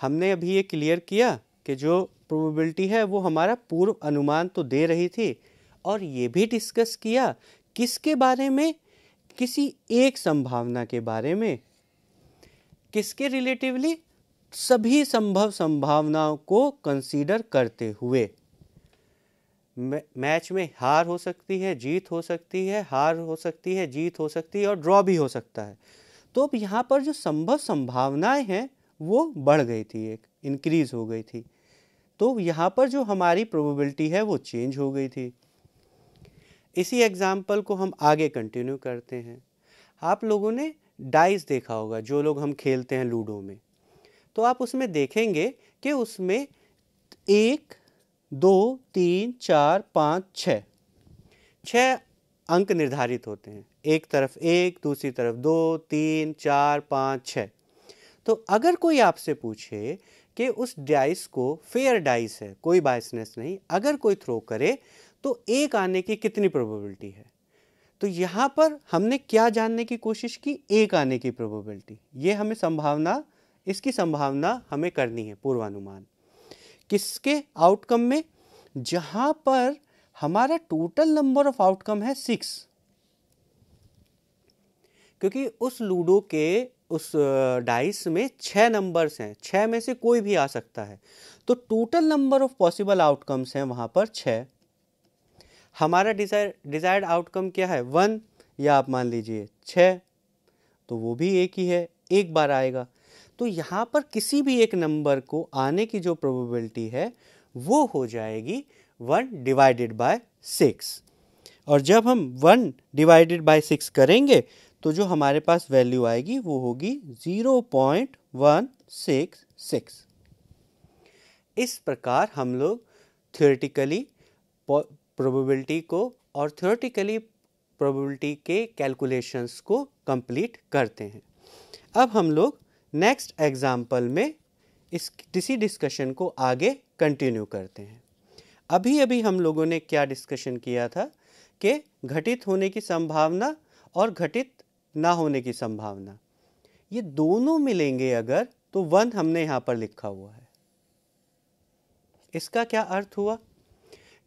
हमने अभी ये क्लियर किया कि जो प्रोबेबिलिटी है वो हमारा पूर्व अनुमान तो दे रही थी और ये भी डिस्कस किया किसके बारे में किसी एक संभावना के बारे में किसके रिलेटिवली सभी संभव संभावनाओं को कंसीडर करते हुए मैच में हार हो सकती है जीत हो सकती है हार हो सकती है जीत हो सकती है और ड्रॉ भी हो सकता है तो अब यहाँ पर जो संभव संभावनाएं हैं वो बढ़ गई थी एक इंक्रीज हो गई थी तो यहाँ पर जो हमारी प्रोबेबिलिटी है वो चेंज हो गई थी इसी एग्जाम्पल को हम आगे कंटिन्यू करते हैं आप लोगों ने डाइस देखा होगा जो लोग हम खेलते हैं लूडो में तो आप उसमें देखेंगे कि उसमें एक दो तीन चार पाँच छ छः अंक निर्धारित होते हैं एक तरफ एक दूसरी तरफ दो तीन चार पाँच छ तो अगर कोई आपसे पूछे कि उस डाइस को फेयर डाइस है कोई बाइसनेस नहीं अगर कोई थ्रो करे तो एक आने की कितनी प्रोबेबिलिटी है तो यहाँ पर हमने क्या जानने की कोशिश की एक आने की प्रोबेबिलिटी ये हमें संभावना इसकी संभावना हमें करनी है पूर्वानुमान किसके आउटकम में जहां पर हमारा टोटल नंबर ऑफ आउटकम है सिक्स क्योंकि उस लूडो के उस डाइस में छ नंबर्स हैं छह में से कोई भी आ सकता है तो total number of possible outcomes हैं वहां पर छ हमारा डिजायर डिज़ायर्ड आउटकम क्या है वन या आप मान लीजिए छ तो वो भी एक ही है एक बार आएगा तो यहाँ पर किसी भी एक नंबर को आने की जो प्रोबेबिलिटी है वो हो जाएगी वन डिवाइडेड बाय सिक्स और जब हम वन डिवाइडेड बाय सिक्स करेंगे तो जो हमारे पास वैल्यू आएगी वो होगी zero point one six six इस प्रकार हम लोग थियोरटिकली प्रोबेबिलिटी को और थियोरटिकली प्रोबेबिलिटी के कैलकुलेशंस को कंप्लीट करते हैं अब हम लोग नेक्स्ट एग्जाम्पल में इस इसी डिस्कशन को आगे कंटिन्यू करते हैं अभी अभी हम लोगों ने क्या डिस्कशन किया था कि घटित होने की संभावना और घटित ना होने की संभावना ये दोनों मिलेंगे अगर तो वन हमने यहाँ पर लिखा हुआ है इसका क्या अर्थ हुआ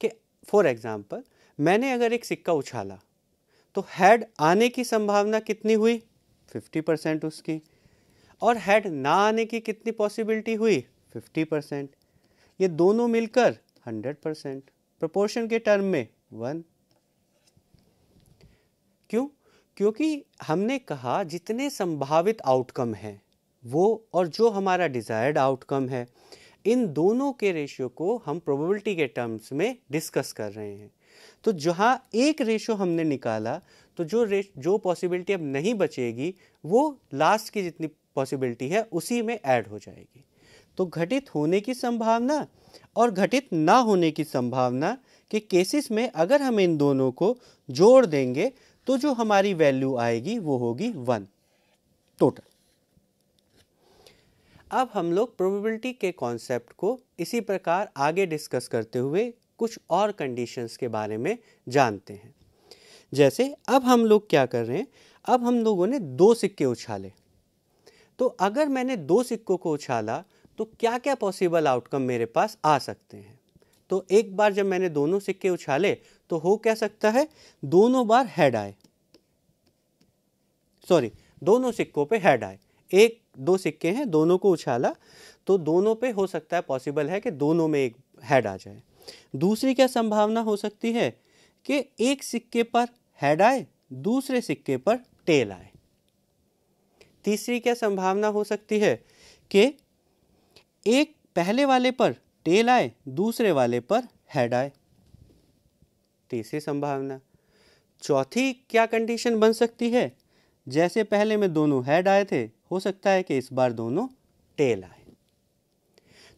कि फॉर एग्जाम्पल मैंने अगर एक सिक्का उछाला तो हेड आने की संभावना कितनी हुई 50 परसेंट उसकी और हेड ना आने की कितनी पॉसिबिलिटी हुई 50 परसेंट ये दोनों मिलकर 100 परसेंट प्रपोर्शन के टर्म में वन क्यों क्योंकि हमने कहा जितने संभावित आउटकम हैं वो और जो हमारा डिज़ायर्ड आउटकम है इन दोनों के रेशियो को हम प्रोबेबिलिटी के टर्म्स में डिस्कस कर रहे हैं तो जहां एक रेशियो हमने निकाला तो जो जो पॉसिबिलिटी अब नहीं बचेगी वो लास्ट की जितनी पॉसिबिलिटी है उसी में ऐड हो जाएगी तो घटित होने की संभावना और घटित ना होने की संभावना के केसेस में अगर हम इन दोनों को जोड़ देंगे तो जो हमारी वैल्यू आएगी वो होगी वन टोटल अब हम लोग प्रोबेबिलिटी के कॉन्सेप्ट को इसी प्रकार आगे डिस्कस करते हुए कुछ और कंडीशंस के बारे में जानते हैं जैसे अब हम लोग क्या कर रहे हैं अब हम लोगों ने दो सिक्के उछाले तो अगर मैंने दो सिक्कों को उछाला तो क्या क्या पॉसिबल आउटकम मेरे पास आ सकते हैं तो एक बार जब मैंने दोनों सिक्के उछाले तो हो क्या सकता है दोनों बार हेड आए सॉरी दोनों सिक्कों पे हेड आए एक दो सिक्के हैं दोनों को उछाला तो दोनों पे हो सकता है पॉसिबल है कि दोनों में एक हेड आ जाए दूसरी क्या संभावना हो सकती है कि एक सिक्के पर हेड आए दूसरे सिक्के पर टेल आए तीसरी क्या संभावना हो सकती है कि एक पहले वाले पर टेल आए दूसरे वाले पर हेड आए तीसरी संभावना चौथी क्या कंडीशन बन सकती है जैसे पहले में दोनों हेड आए थे हो सकता है कि इस बार दोनों टेल आए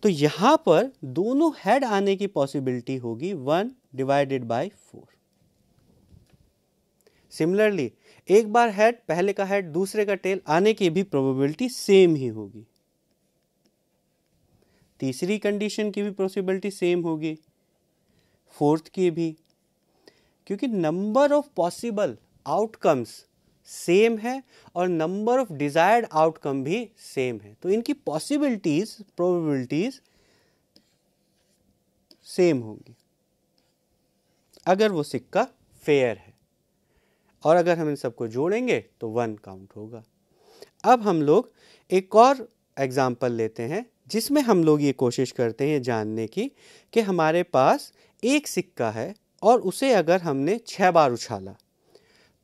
तो यहां पर दोनों हेड आने की पॉसिबिलिटी होगी one divided by four similarly एक बार हेड पहले का हेड दूसरे का टेल आने की भी प्रोबेबिलिटी सेम ही होगी तीसरी कंडीशन की भी पॉसिबिलिटी सेम होगी फोर्थ की भी क्योंकि number of possible outcomes same है और नंबर ऑफ डिजायर्ड आउटकम भी सेम है तो इनकी पॉसिबिलिटीज प्रोबेबिलिटीज सेम होंगी अगर वो सिक्का फेयर है और अगर हम इन सबको जोड़ेंगे तो वन काउंट होगा अब हम लोग एक और एग्ज़ाम्पल लेते हैं जिसमें हम लोग ये कोशिश करते हैं जानने की कि हमारे पास एक सिक्का है और उसे अगर हमने छः बार उछाला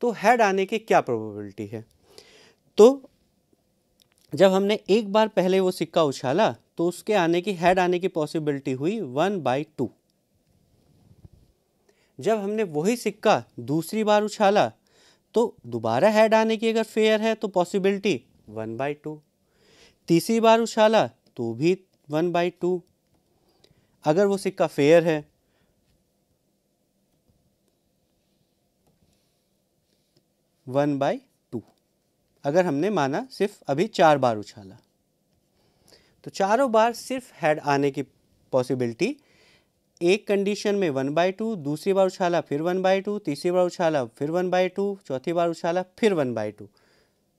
तो हेड आने की क्या प्रोबेबिलिटी है तो जब हमने एक बार पहले वो सिक्का उछाला तो उसके आने की हेड आने की पॉसिबिलिटी हुई वन बाई टू जब हमने वही सिक्का दूसरी बार उछाला तो दोबारा हेड आने की अगर फेयर है तो पॉसिबिलिटी वन बाई टू तीसरी बार उछाला तो भी वन बाई टू अगर वो सिक्का फेयर है वन बाई टू अगर हमने माना सिर्फ अभी चार बार उछाला तो चारों बार सिर्फ हेड आने की पॉसिबिलिटी एक कंडीशन में वन बाई टू दूसरी बार उछाला फिर वन बाई टू तीसरी बार उछाला फिर वन बाई टू चौथी बार उछाला फिर वन बाई टू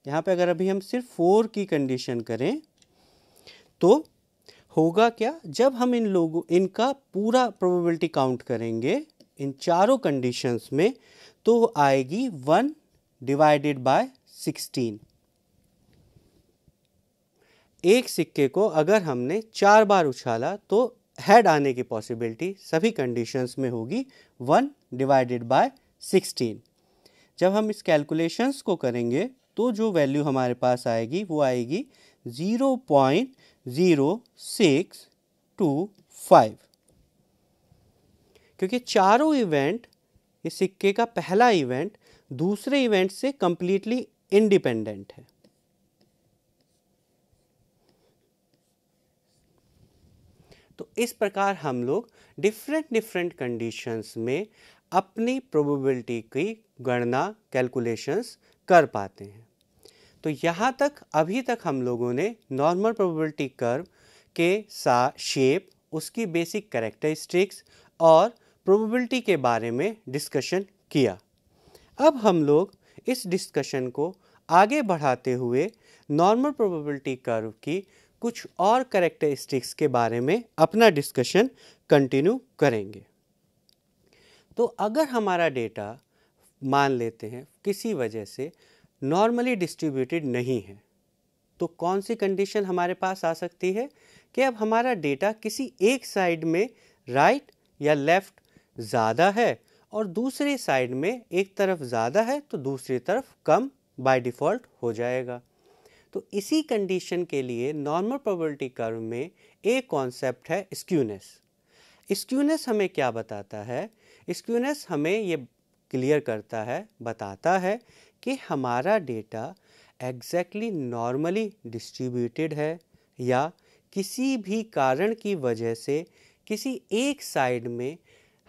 यहाँ पर अगर अभी हम सिर्फ फोर की कंडीशन करें तो होगा क्या जब हम इन लोगों इनका पूरा प्रोबेबिलिटी काउंट करेंगे इन चारों कंडीशंस में तो आएगी वन डिवाइडेड बाय सिक्सटीन एक सिक्के को अगर हमने चार बार उछाला तो हेड आने की पॉसिबिलिटी सभी कंडीशंस में होगी वन डिवाइडेड बाय सिक्सटीन जब हम इस कैलकुलेशंस को करेंगे तो जो वैल्यू हमारे पास आएगी वो आएगी zero point zero six two five क्योंकि चारों इवेंट ये सिक्के का पहला इवेंट दूसरे इवेंट से कम्प्लीटली इंडिपेंडेंट है तो इस प्रकार हम लोग डिफरेंट डिफरेंट कंडीशंस में अपनी प्रोबेबिलिटी की गणना कैलकुलेशंस कर पाते हैं तो यहाँ तक अभी तक हम लोगों ने नॉर्मल प्रोबेबिलिटी कर्व के सा शेप उसकी बेसिक करेक्टरिस्टिक्स और प्रोबेबिलिटी के बारे में डिस्कशन किया अब हम लोग इस डिस्कशन को आगे बढ़ाते हुए नॉर्मल प्रोबेबिलिटी कर्व की कुछ और करेक्टरिस्टिक्स के बारे में अपना डिस्कशन कंटिन्यू करेंगे तो अगर हमारा डेटा मान लेते हैं किसी वजह से नॉर्मली डिस्ट्रीब्यूटेड नहीं है तो कौन सी कंडीशन हमारे पास आ सकती है कि अब हमारा डेटा किसी एक साइड में राइट right या लेफ़्ट ज़्यादा है और दूसरे साइड में एक तरफ ज़्यादा है तो दूसरी तरफ कम बाय डिफ़ॉल्ट हो जाएगा तो इसी कंडीशन के लिए नॉर्मल प्रोबेबिलिटी कर्व में एक कॉन्सेप्ट है स्क्यूनेस स्क्यूनेस हमें क्या बताता है स्क्यूनेस हमें ये क्लियर करता है बताता है कि हमारा डेटा एग्जैक्टली नॉर्मली डिस्ट्रीब्यूटेड है या किसी भी कारण की वजह से किसी एक साइड में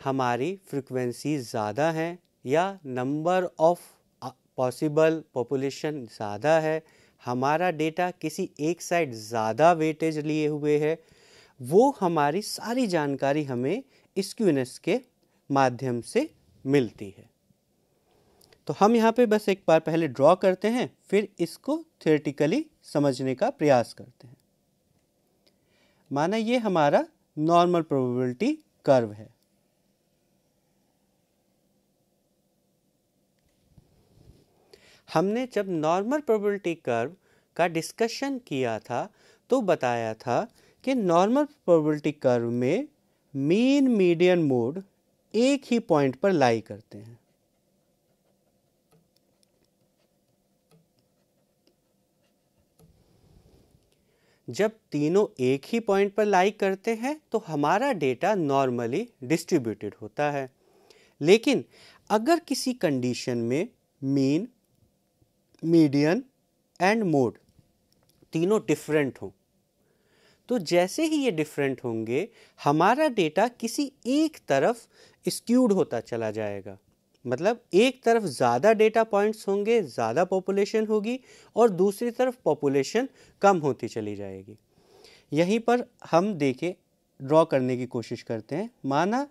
हमारी फ्रिक्वेंसी ज़्यादा हैं या नंबर ऑफ पॉसिबल पॉपुलेशन ज़्यादा है हमारा डेटा किसी एक साइड ज़्यादा वेटेज लिए हुए है वो हमारी सारी जानकारी हमें स्क्यूनेस के माध्यम से मिलती है तो हम यहाँ पे बस एक बार पहले ड्रॉ करते हैं फिर इसको थियोरेटिकली समझने का प्रयास करते हैं माना ये हमारा नॉर्मल प्रोबेबिलिटी कर्व है हमने जब नॉर्मल प्रोबेबिलिटी कर्व का डिस्कशन किया था तो बताया था कि नॉर्मल प्रोबेबिलिटी कर्व में मीन मीडियन मोड एक ही पॉइंट पर लाई करते हैं जब तीनों एक ही पॉइंट पर लाई करते हैं तो हमारा डेटा नॉर्मली डिस्ट्रीब्यूटेड होता है लेकिन अगर किसी कंडीशन में मीन मीडियन एंड मोड तीनों डिफरेंट हों तो जैसे ही ये डिफरेंट होंगे हमारा डेटा किसी एक तरफ स्क्यूड होता चला जाएगा मतलब एक तरफ ज़्यादा डेटा पॉइंट्स होंगे ज़्यादा पॉपुलेशन होगी और दूसरी तरफ पॉपुलेशन कम होती चली जाएगी यहीं पर हम देखे ड्रॉ करने की कोशिश करते हैं माना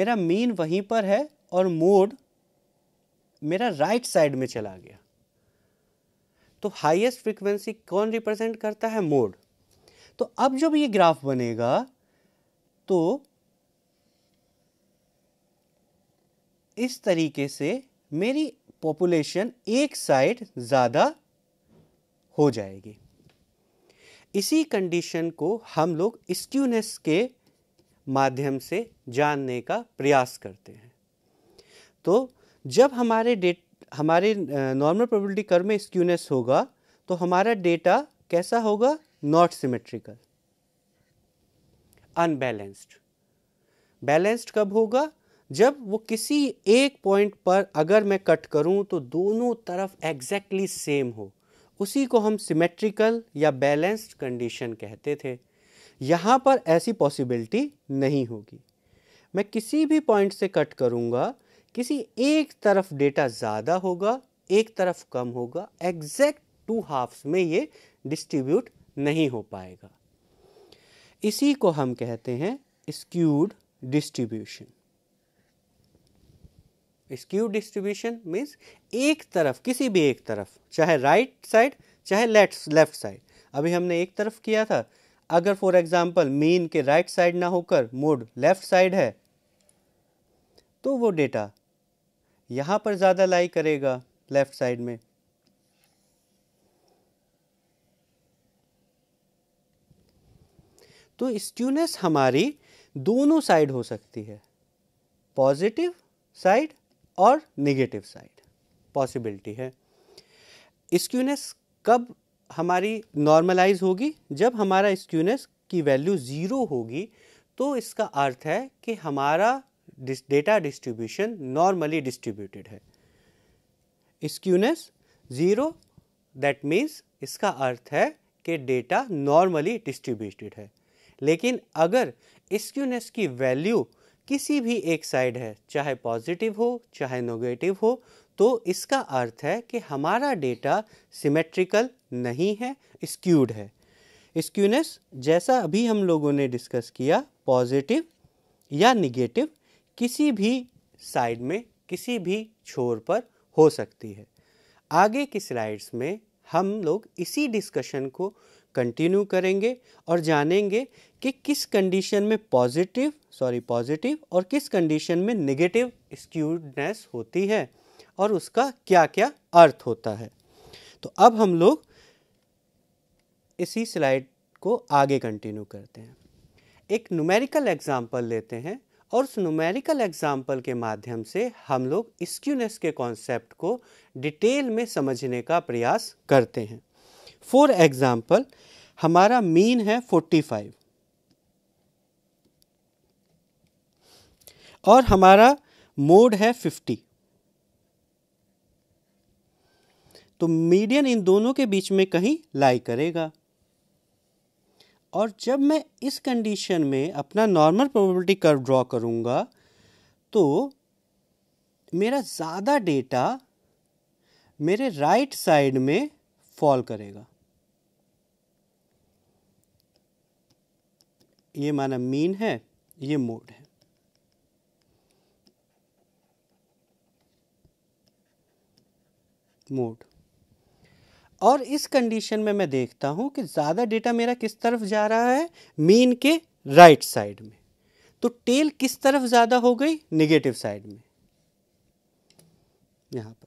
मेरा मीन वहीं पर है और मोड मेरा राइट साइड में चला गया तो हाईएस्ट फ्रीक्वेंसी कौन रिप्रेजेंट करता है मोड तो अब जब ये ग्राफ बनेगा तो इस तरीके से मेरी पॉपुलेशन एक साइड ज़्यादा हो जाएगी इसी कंडीशन को हम लोग स्क्यूनेस के माध्यम से जानने का प्रयास करते हैं तो जब हमारे डेट हमारे नॉर्मल प्रोबेबिलिटी कर्व में स्क्यूनेस होगा तो हमारा डेटा कैसा होगा नॉट सिमेट्रिकल अनबैलेंस्ड बैलेंस्ड कब होगा जब वो किसी एक पॉइंट पर अगर मैं कट करूं तो दोनों तरफ एग्जैक्टली exactly सेम हो उसी को हम सिमेट्रिकल या बैलेंस्ड कंडीशन कहते थे यहाँ पर ऐसी पॉसिबिलिटी नहीं होगी मैं किसी भी पॉइंट से कट करूँगा किसी एक तरफ डेटा ज़्यादा होगा एक तरफ कम होगा एग्जैक्ट टू हाफ्स में ये डिस्ट्रीब्यूट नहीं हो पाएगा इसी को हम कहते हैं skewed distribution skewed distribution means एक तरफ किसी भी एक तरफ चाहे राइट right साइड चाहे लेफ्ट लेफ्ट साइड अभी हमने एक तरफ किया था अगर फॉर एग्जाम्पल मीन के राइट right साइड ना होकर मोड लेफ्ट साइड है तो वो डेटा यहाँ पर ज़्यादा लाई करेगा लेफ़्ट साइड में तो स्क्यूनेस हमारी दोनों साइड हो सकती है पॉजिटिव साइड और नेगेटिव साइड पॉसिबिलिटी है स्क्यूनेस कब हमारी नॉर्मलाइज होगी जब हमारा स्क्यूनेस की वैल्यू ज़ीरो होगी तो इसका अर्थ है कि हमारा this data distribution normally distributed है स्क्यूनेस ज़ीरो दैट मीन्स इसका अर्थ है कि डेटा नॉर्मली डिस्ट्रीब्यूटेड है लेकिन अगर स्क्यूनेस की वैल्यू किसी भी एक साइड है चाहे पॉजिटिव हो चाहे नेगेटिव हो तो इसका अर्थ है कि हमारा डेटा सिमेट्रिकल नहीं है स्क्यूड है स्क्यूनेस जैसा अभी हम लोगों ने डिस्कस किया पॉजिटिव या निगेटिव किसी भी साइड में किसी भी छोर पर हो सकती है आगे की स्लाइड्स में हम लोग इसी डिस्कशन को कंटिन्यू करेंगे और जानेंगे कि किस कंडीशन में पॉजिटिव सॉरी पॉजिटिव और किस कंडीशन में नेगेटिव स्क्यूडनेस होती है और उसका क्या क्या अर्थ होता है तो अब हम लोग इसी स्लाइड को आगे कंटिन्यू करते हैं एक न्यूमेरिकल एग्जाम्पल लेते हैं और उस न्यूमेरिकल एग्जाम्पल के माध्यम से हम लोग स्क्यूनेस के कॉन्सेप्ट को डिटेल में समझने का प्रयास करते हैं फॉर एग्जाम्पल हमारा मीन है 45 और हमारा मोड है 50 तो मीडियन इन दोनों के बीच में कहीं लाई करेगा और जब मैं इस कंडीशन में अपना नॉर्मल प्रोबेबिलिटी कर्व ड्रॉ करूँगा तो मेरा ज़्यादा डेटा मेरे राइट right साइड में फॉल करेगा ये माना मीन है ये मोड है मोड और इस कंडीशन में मैं देखता हूँ कि ज़्यादा डेटा मेरा किस तरफ जा रहा है मीन के राइट साइड में तो टेल किस तरफ ज़्यादा हो गई निगेटिव साइड में यहाँ पर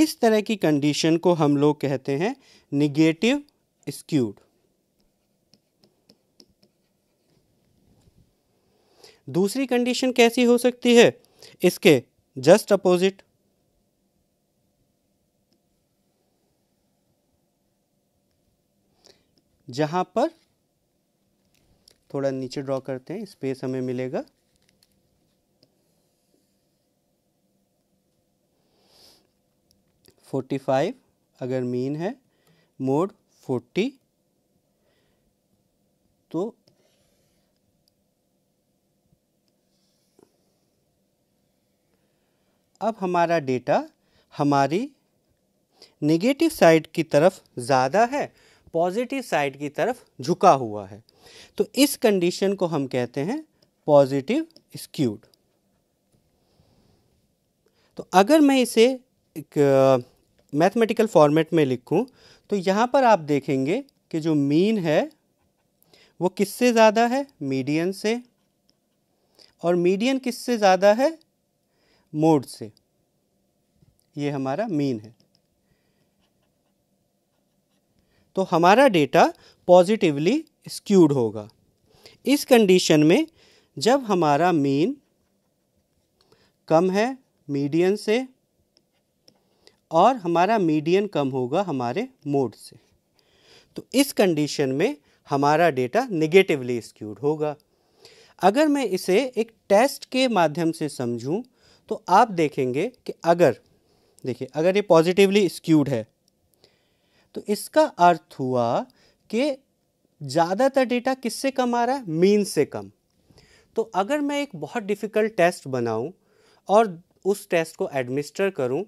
इस तरह की कंडीशन को हम लोग कहते हैं निगेटिव स्क्यूड दूसरी कंडीशन कैसी हो सकती है इसके जस्ट अपोजिट जहां पर थोड़ा नीचे ड्रॉ करते हैं स्पेस हमें मिलेगा फोर्टी फाइव अगर मीन है मोड फोर्टी तो अब हमारा डेटा हमारी नेगेटिव साइड की तरफ ज़्यादा है पॉजिटिव साइड की तरफ झुका हुआ है तो इस कंडीशन को हम कहते हैं पॉजिटिव स्क्यूड तो अगर मैं इसे एक मैथमेटिकल फॉर्मेट में लिखूं तो यहाँ पर आप देखेंगे कि जो मीन है वो किससे ज़्यादा है मीडियन से और मीडियन किससे ज़्यादा है मोड से ये हमारा मीन है तो हमारा डेटा पॉजिटिवली स्क्यूड होगा इस कंडीशन में जब हमारा मीन कम है मीडियन से और हमारा मीडियन कम होगा हमारे मोड से तो इस कंडीशन में हमारा डेटा नेगेटिवली स्क्यूड होगा अगर मैं इसे एक टेस्ट के माध्यम से समझूं तो आप देखेंगे कि अगर देखिए अगर ये पॉजिटिवली स्क्यूड है तो इसका अर्थ हुआ कि ज़्यादातर डेटा किससे कम आ रहा है मीन से कम तो अगर मैं एक बहुत डिफ़िकल्ट टेस्ट बनाऊं और उस टेस्ट को एडमिनिस्टर करूं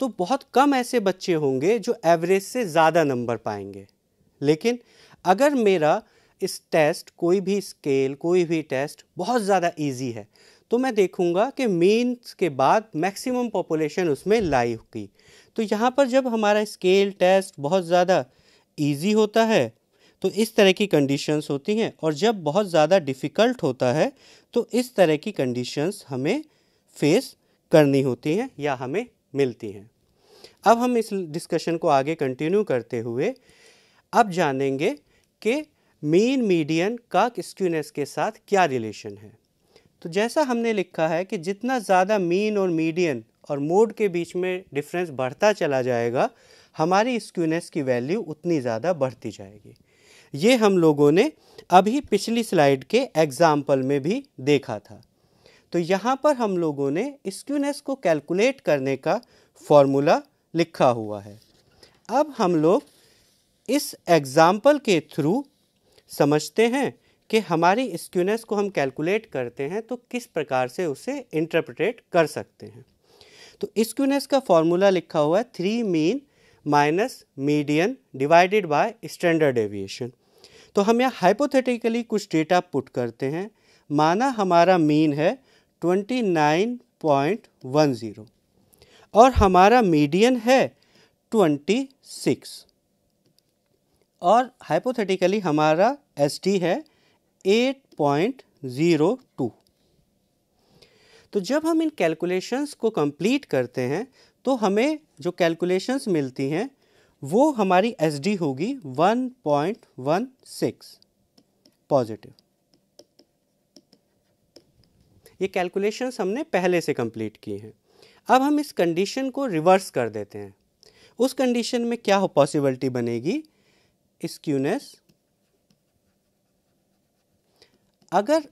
तो बहुत कम ऐसे बच्चे होंगे जो एवरेज से ज़्यादा नंबर पाएंगे लेकिन अगर मेरा इस टेस्ट कोई भी स्केल कोई भी टेस्ट बहुत ज़्यादा इजी है तो मैं देखूंगा कि मीन्स के बाद मैक्सिमम पॉपुलेशन उसमें लाई होगी तो यहाँ पर जब हमारा स्केल टेस्ट बहुत ज़्यादा ईजी होता है तो इस तरह की कंडीशंस होती हैं और जब बहुत ज़्यादा डिफ़िकल्ट होता है तो इस तरह की कंडीशंस हमें फेस करनी होती हैं या हमें मिलती हैं अब हम इस डिस्कशन को आगे कंटिन्यू करते हुए अब जानेंगे कि मीन मीडियन का स्क्यूनेस के साथ क्या रिलेशन है तो जैसा हमने लिखा है कि जितना ज़्यादा मीन और मीडियन और मोड के बीच में डिफरेंस बढ़ता चला जाएगा हमारी स्क्यूनेस की वैल्यू उतनी ज़्यादा बढ़ती जाएगी ये हम लोगों ने अभी पिछली स्लाइड के एग्ज़ाम्पल में भी देखा था तो यहाँ पर हम लोगों ने स्क्यूनेस को कैलकुलेट करने का फॉर्मूला लिखा हुआ है अब हम लोग इस एग्ज़ाम्पल के थ्रू समझते हैं कि हमारी स्क्यूनेस को हम कैलकुलेट करते हैं तो किस प्रकार से उसे इंटरप्रिटेट कर सकते हैं तो स्क्यूनेस का फॉर्मूला लिखा हुआ है three mean minus median divided by standard deviation तो हम यहाँ हाइपोथेटिकली कुछ डेटा पुट करते हैं माना हमारा मीन है 29.10 और हमारा मीडियन है 26 और हाइपोथेटिकली हमारा एस है 8.02 तो जब हम इन कैलकुलेशंस को कंप्लीट करते हैं तो हमें जो कैलकुलेशंस मिलती हैं वो हमारी एसडी होगी 1.16 पॉजिटिव ये कैलकुलेशंस हमने पहले से कंप्लीट की हैं अब हम इस कंडीशन को रिवर्स कर देते हैं उस कंडीशन में क्या पॉसिबिलिटी बनेगी स्क्यूनेस अगर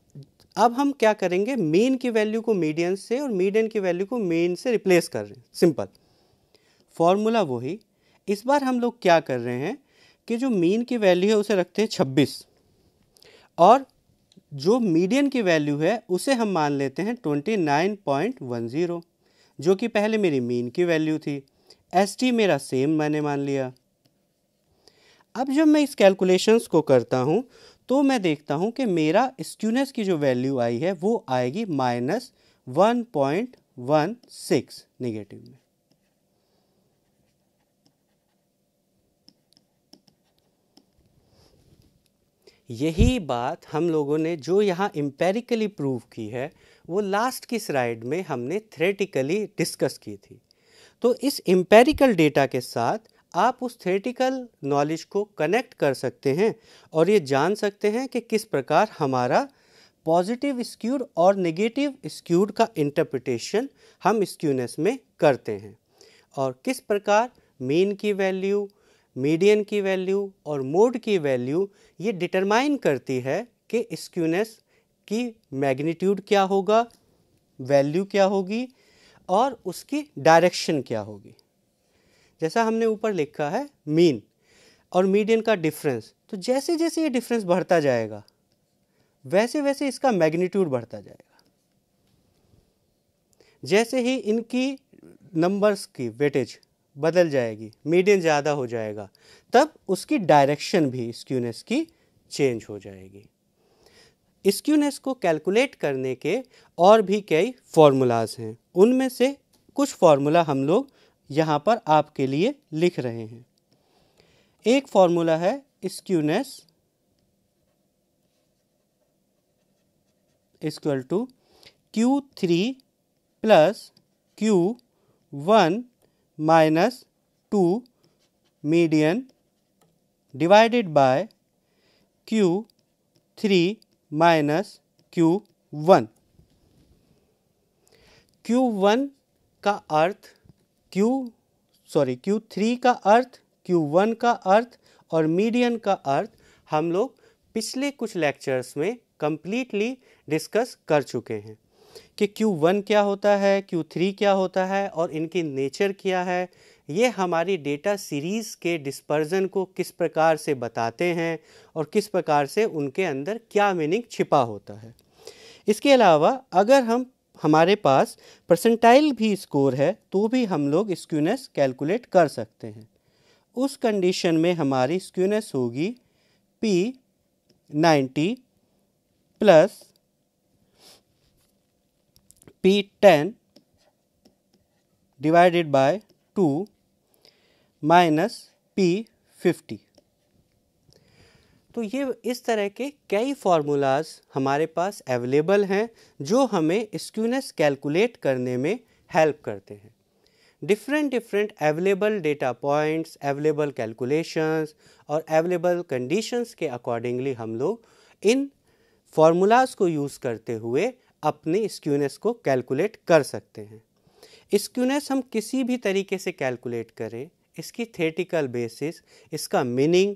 अब हम क्या करेंगे मीन की वैल्यू को मीडियन से और मीडियन की वैल्यू को मीन से रिप्लेस कर रहे हैं सिंपल फॉर्मूला वही इस बार हम लोग क्या कर रहे हैं कि जो मीन की वैल्यू है उसे रखते हैं छब्बीस और जो मीडियन की वैल्यू है उसे हम मान लेते हैं twenty nine point one zero जो कि पहले मेरी मीन की वैल्यू थी एस टी मेरा सेम मैंने मान लिया अब जब मैं इस कैलकुलेशंस को करता हूँ तो मैं देखता हूँ कि मेरा स्क्यूनेस की जो वैल्यू आई है वो आएगी minus one point one six negative में यही बात हम लोगों ने जो यहाँ इम्पेरिकली प्रूव की है वो लास्ट की स्लाइड में हमने थ्रेटिकली डिस्कस की थी तो इस इम्पेरिकल डेटा के साथ आप उस थेटिकल नॉलेज को कनेक्ट कर सकते हैं और ये जान सकते हैं कि किस प्रकार हमारा पॉजिटिव स्क्यूड और नेगेटिव स्क्यूड का इंटरप्रिटेशन हम स्क्यूनेस में करते हैं और किस प्रकार मीन की वैल्यू मीडियन की वैल्यू और मोड की वैल्यू ये डिटरमाइन करती है कि स्क्यूनेस की मैग्नीट्यूड क्या होगा वैल्यू क्या होगी और उसकी डायरेक्शन क्या होगी जैसा हमने ऊपर लिखा है मीन और मीडियन का डिफरेंस तो जैसे जैसे ये डिफरेंस बढ़ता जाएगा वैसे वैसे इसका मैग्नीट्यूड बढ़ता जाएगा जैसे ही इनकी नंबर्स की वेटेज बदल जाएगी मीडियन ज़्यादा हो जाएगा तब उसकी डायरेक्शन भी स्क्यूनेस की चेंज हो जाएगी स्क्यूनेस को कैलकुलेट करने के और भी कई फॉर्मूलाज हैं उनमें से कुछ फार्मूला हम लोग यहाँ पर आपके लिए लिख रहे हैं एक फॉर्मूला है skewness equal to Q three plus Q one minus two median divided by Q three minus Q one Q one का अर्थ क्यू सॉरी क्यू थ्री का अर्थ क्यू वन का अर्थ और मीडियन का अर्थ हम लोग पिछले कुछ लेक्चर्स में कम्प्लीटली डिस्कस कर चुके हैं कि क्यू वन क्या होता है क्यू थ्री क्या होता है और इनकी नेचर क्या है ये हमारी डेटा सीरीज़ के डिस्पर्जन को किस प्रकार से बताते हैं और किस प्रकार से उनके अंदर क्या मीनिंग छिपा होता है इसके अलावा अगर हम हमारे पास परसेंटाइल भी स्कोर है तो भी हम लोग स्क्यूनेस कैलकुलेट कर सकते हैं उस कंडीशन में हमारी स्क्यूनेस होगी P ninety plus P ten divided by two minus P fifty तो ये इस तरह के कई फार्मूलाज हमारे पास अवेलेबल हैं जो हमें स्क्यूनेस कैलकुलेट करने में हेल्प करते हैं different different available data points available calculations और अवेलेबल कंडीशंस के अकॉर्डिंगली हम लोग इन फार्मूलाज को यूज़ करते हुए अपने स्क्यूनेस को कैलकुलेट कर सकते हैं स्क्यूनेस हम किसी भी तरीके से कैलकुलेट करें इसकी थेटिकल बेसिस इसका मीनिंग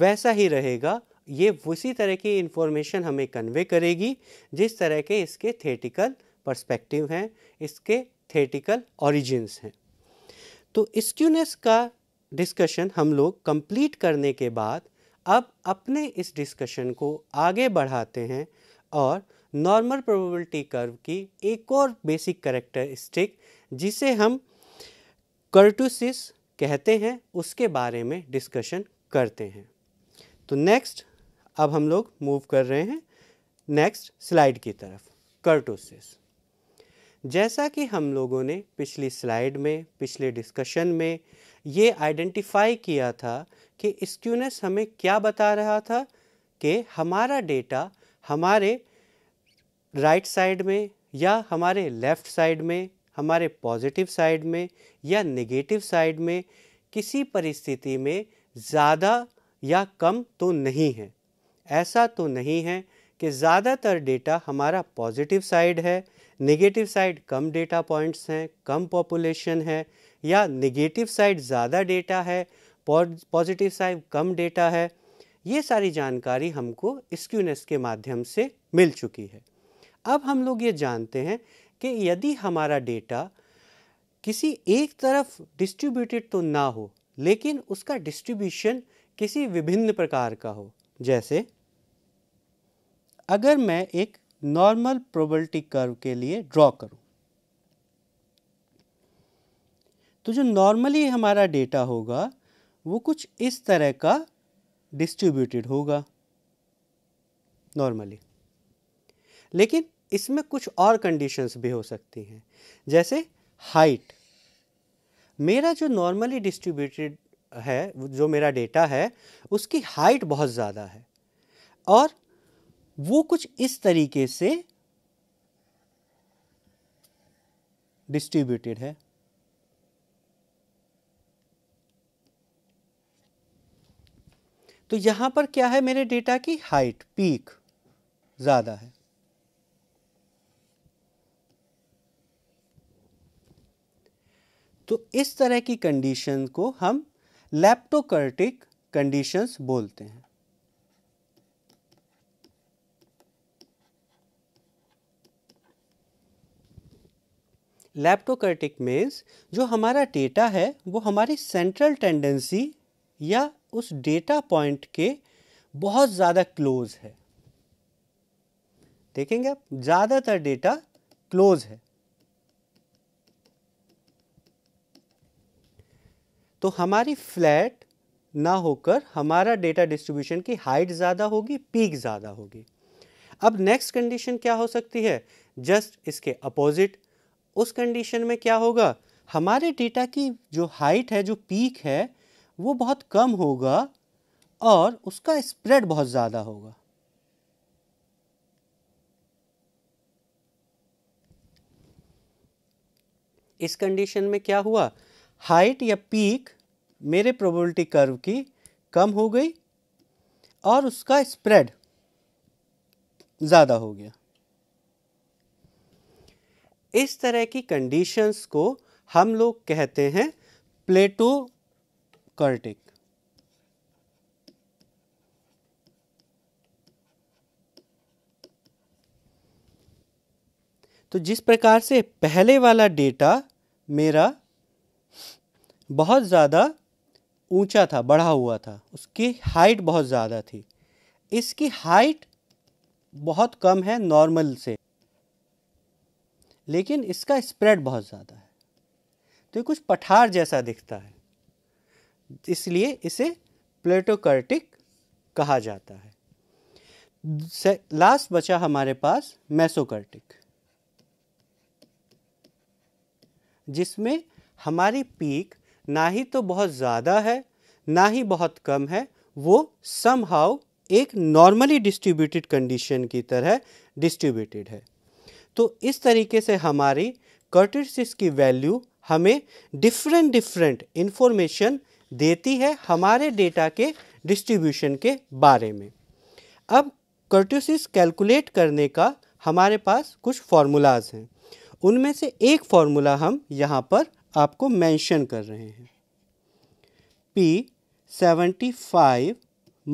वैसा ही रहेगा ये उसी तरह की इन्फॉर्मेशन हमें कन्वे करेगी जिस तरह के इसके थेटिकल पर्सपेक्टिव हैं इसके थेटिकल ओरिजिन्स हैं तो इसक्यूनेस का डिस्कशन हम लोग कंप्लीट करने के बाद अब अपने इस डिस्कशन को आगे बढ़ाते हैं और नॉर्मल प्रोबेबिलिटी कर्व की एक और बेसिक करेक्टरिस्टिक जिसे हम कर्टूसिस कहते हैं उसके बारे में डिस्कशन करते हैं तो नेक्स्ट अब हम लोग मूव कर रहे हैं नेक्स्ट स्लाइड की तरफ कर्टोसिस जैसा कि हम लोगों ने पिछली स्लाइड में पिछले डिस्कशन में ये आइडेंटिफाई किया था कि स्क्यूनेस हमें क्या बता रहा था कि हमारा डेटा हमारे राइट right साइड में या हमारे लेफ़्ट साइड में हमारे पॉजिटिव साइड में या नेगेटिव साइड में किसी परिस्थिति में ज़्यादा या कम तो नहीं है ऐसा तो नहीं है कि ज़्यादातर डेटा हमारा पॉजिटिव साइड है नेगेटिव साइड कम डेटा पॉइंट्स हैं कम पॉपुलेशन है या नेगेटिव साइड ज़्यादा डेटा है पॉजिटिव साइड कम डेटा है ये सारी जानकारी हमको स्क्यूनेस के माध्यम से मिल चुकी है अब हम लोग ये जानते हैं कि यदि हमारा डेटा किसी एक तरफ डिस्ट्रीब्यूटेड तो ना हो लेकिन उसका डिस्ट्रीब्यूशन किसी विभिन्न प्रकार का हो जैसे अगर मैं एक नॉर्मल प्रोबेबिलिटी कर्व के लिए ड्रॉ करूं तो जो नॉर्मली हमारा डेटा होगा वो कुछ इस तरह का डिस्ट्रीब्यूटेड होगा नॉर्मली लेकिन इसमें कुछ और कंडीशंस भी हो सकती हैं जैसे हाइट मेरा जो नॉर्मली डिस्ट्रीब्यूटेड है जो मेरा डेटा है उसकी हाइट बहुत ज़्यादा है और वो कुछ इस तरीके से डिस्ट्रीब्यूटेड है तो यहां पर क्या है मेरे डेटा की हाइट पीक ज़्यादा है तो इस तरह की कंडीशन को हम लैप्टोकर्टिक कंडीशंस बोलते हैं लैप्टोकर्टिक मीन्स जो हमारा डेटा है वो हमारी सेंट्रल टेंडेंसी या उस डेटा पॉइंट के बहुत ज़्यादा क्लोज है देखेंगे आप ज़्यादातर डेटा क्लोज है तो हमारी फ्लैट ना होकर हमारा डेटा डिस्ट्रीब्यूशन की हाइट ज़्यादा होगी पीक ज़्यादा होगी अब नेक्स्ट कंडीशन क्या हो सकती है जस्ट इसके अपोजिट उस कंडीशन में क्या होगा हमारे डेटा की जो हाइट है जो पीक है वो बहुत कम होगा और उसका स्प्रेड बहुत ज़्यादा होगा इस कंडीशन में क्या हुआ हाइट या पीक मेरे प्रोबेबिलिटी कर्व की कम हो गई और उसका स्प्रेड ज़्यादा हो गया इस तरह की कंडीशंस को हम लोग कहते हैं प्लेटो कर्टिक तो जिस प्रकार से पहले वाला डेटा मेरा बहुत ज़्यादा ऊंचा था बढ़ा हुआ था उसकी हाइट बहुत ज़्यादा थी इसकी हाइट बहुत कम है नॉर्मल से लेकिन इसका स्प्रेड बहुत ज़्यादा है तो ये कुछ पठार जैसा दिखता है इसलिए इसे प्लेटोकर्टिक कहा जाता है लास्ट बचा हमारे पास मैसोकर्टिक जिसमें हमारी पीक ना ही तो बहुत ज़्यादा है ना ही बहुत कम है वो सम हाउ एक नॉर्मली डिस्ट्रीब्यूटेड कंडीशन की तरह डिस्ट्रीब्यूटेड है तो इस तरीके से हमारी कर्टिस की वैल्यू हमें डिफरेंट डिफरेंट इन्फॉर्मेशन देती है हमारे डेटा के डिस्ट्रीब्यूशन के बारे में अब कर्टिस कैलकुलेट करने का हमारे पास कुछ फार्मूलाज हैं उनमें से एक फार्मूला हम यहाँ पर आपको मेंशन कर रहे हैं P seventy five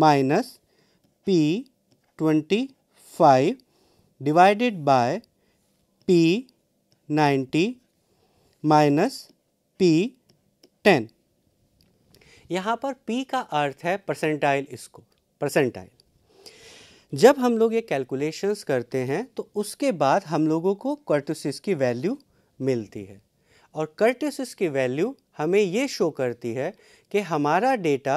minus P twenty five divided by P ninety minus P ten यहाँ पर पी का अर्थ है परसेंटाइल स्कोर परसेंटाइल जब हम लोग ये कैलकुलेशंस करते हैं तो उसके बाद हम लोगों को कर्टोसिस की वैल्यू मिलती है और कर्टिसिस की वैल्यू हमें ये शो करती है कि हमारा डेटा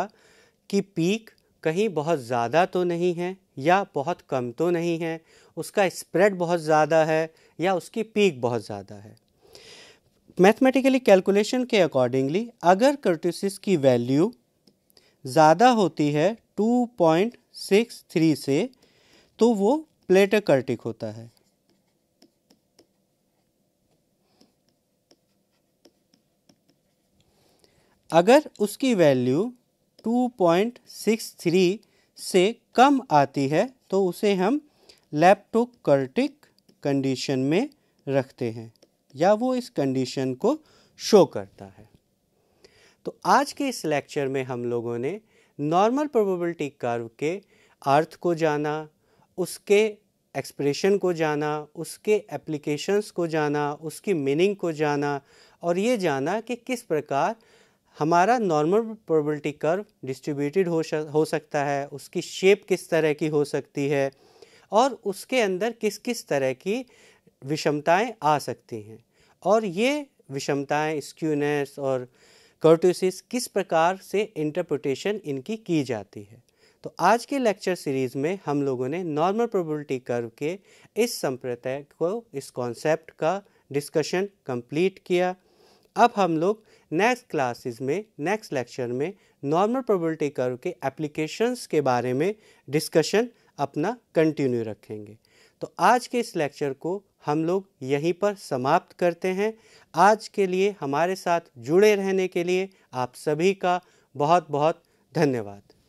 की पीक कहीं बहुत ज़्यादा तो नहीं है या बहुत कम तो नहीं है उसका स्प्रेड बहुत ज़्यादा है या उसकी पीक बहुत ज़्यादा है मैथमेटिकली कैलकुलेशन के अकॉर्डिंगली अगर कर्टिसिस की वैल्यू ज़्यादा होती है 2.63 से तो वो प्लेटर कर्टिक होता है अगर उसकी वैल्यू 2.63 से कम आती है तो उसे हम लेप्टोकर्टिक कंडीशन में रखते हैं या वो इस कंडीशन को शो करता है तो आज के इस लेक्चर में हम लोगों ने नॉर्मल प्रोबेबिलिटी कर्व के अर्थ को जाना उसके एक्सप्रेशन को जाना उसके एप्लीकेशंस को जाना उसकी मीनिंग को जाना और ये जाना कि किस प्रकार हमारा नॉर्मल प्रोबेबिलिटी कर्व डिस्ट्रीब्यूटेड हो हो सकता है उसकी शेप किस तरह की हो सकती है और उसके अंदर किस किस तरह की विषमताएं आ सकती हैं और ये विषमताएं स्क्यूनेस और कर्टोसिस किस प्रकार से इंटरप्रटेशन इनकी की जाती है तो आज के लेक्चर सीरीज़ में हम लोगों ने नॉर्मल प्रोबेबिलिटी कर्व के इस संप्रदाय को इस कॉन्सेप्ट का डिस्कशन कंप्लीट किया अब हम लोग नेक्स्ट क्लासेस में नेक्स्ट लेक्चर में नॉर्मल प्रोबेबिलिटी कर्व के एप्लीकेशंस के बारे में डिस्कशन अपना कंटिन्यू रखेंगे तो आज के इस लेक्चर को हम लोग यहीं पर समाप्त करते हैं आज के लिए हमारे साथ जुड़े रहने के लिए आप सभी का बहुत बहुत धन्यवाद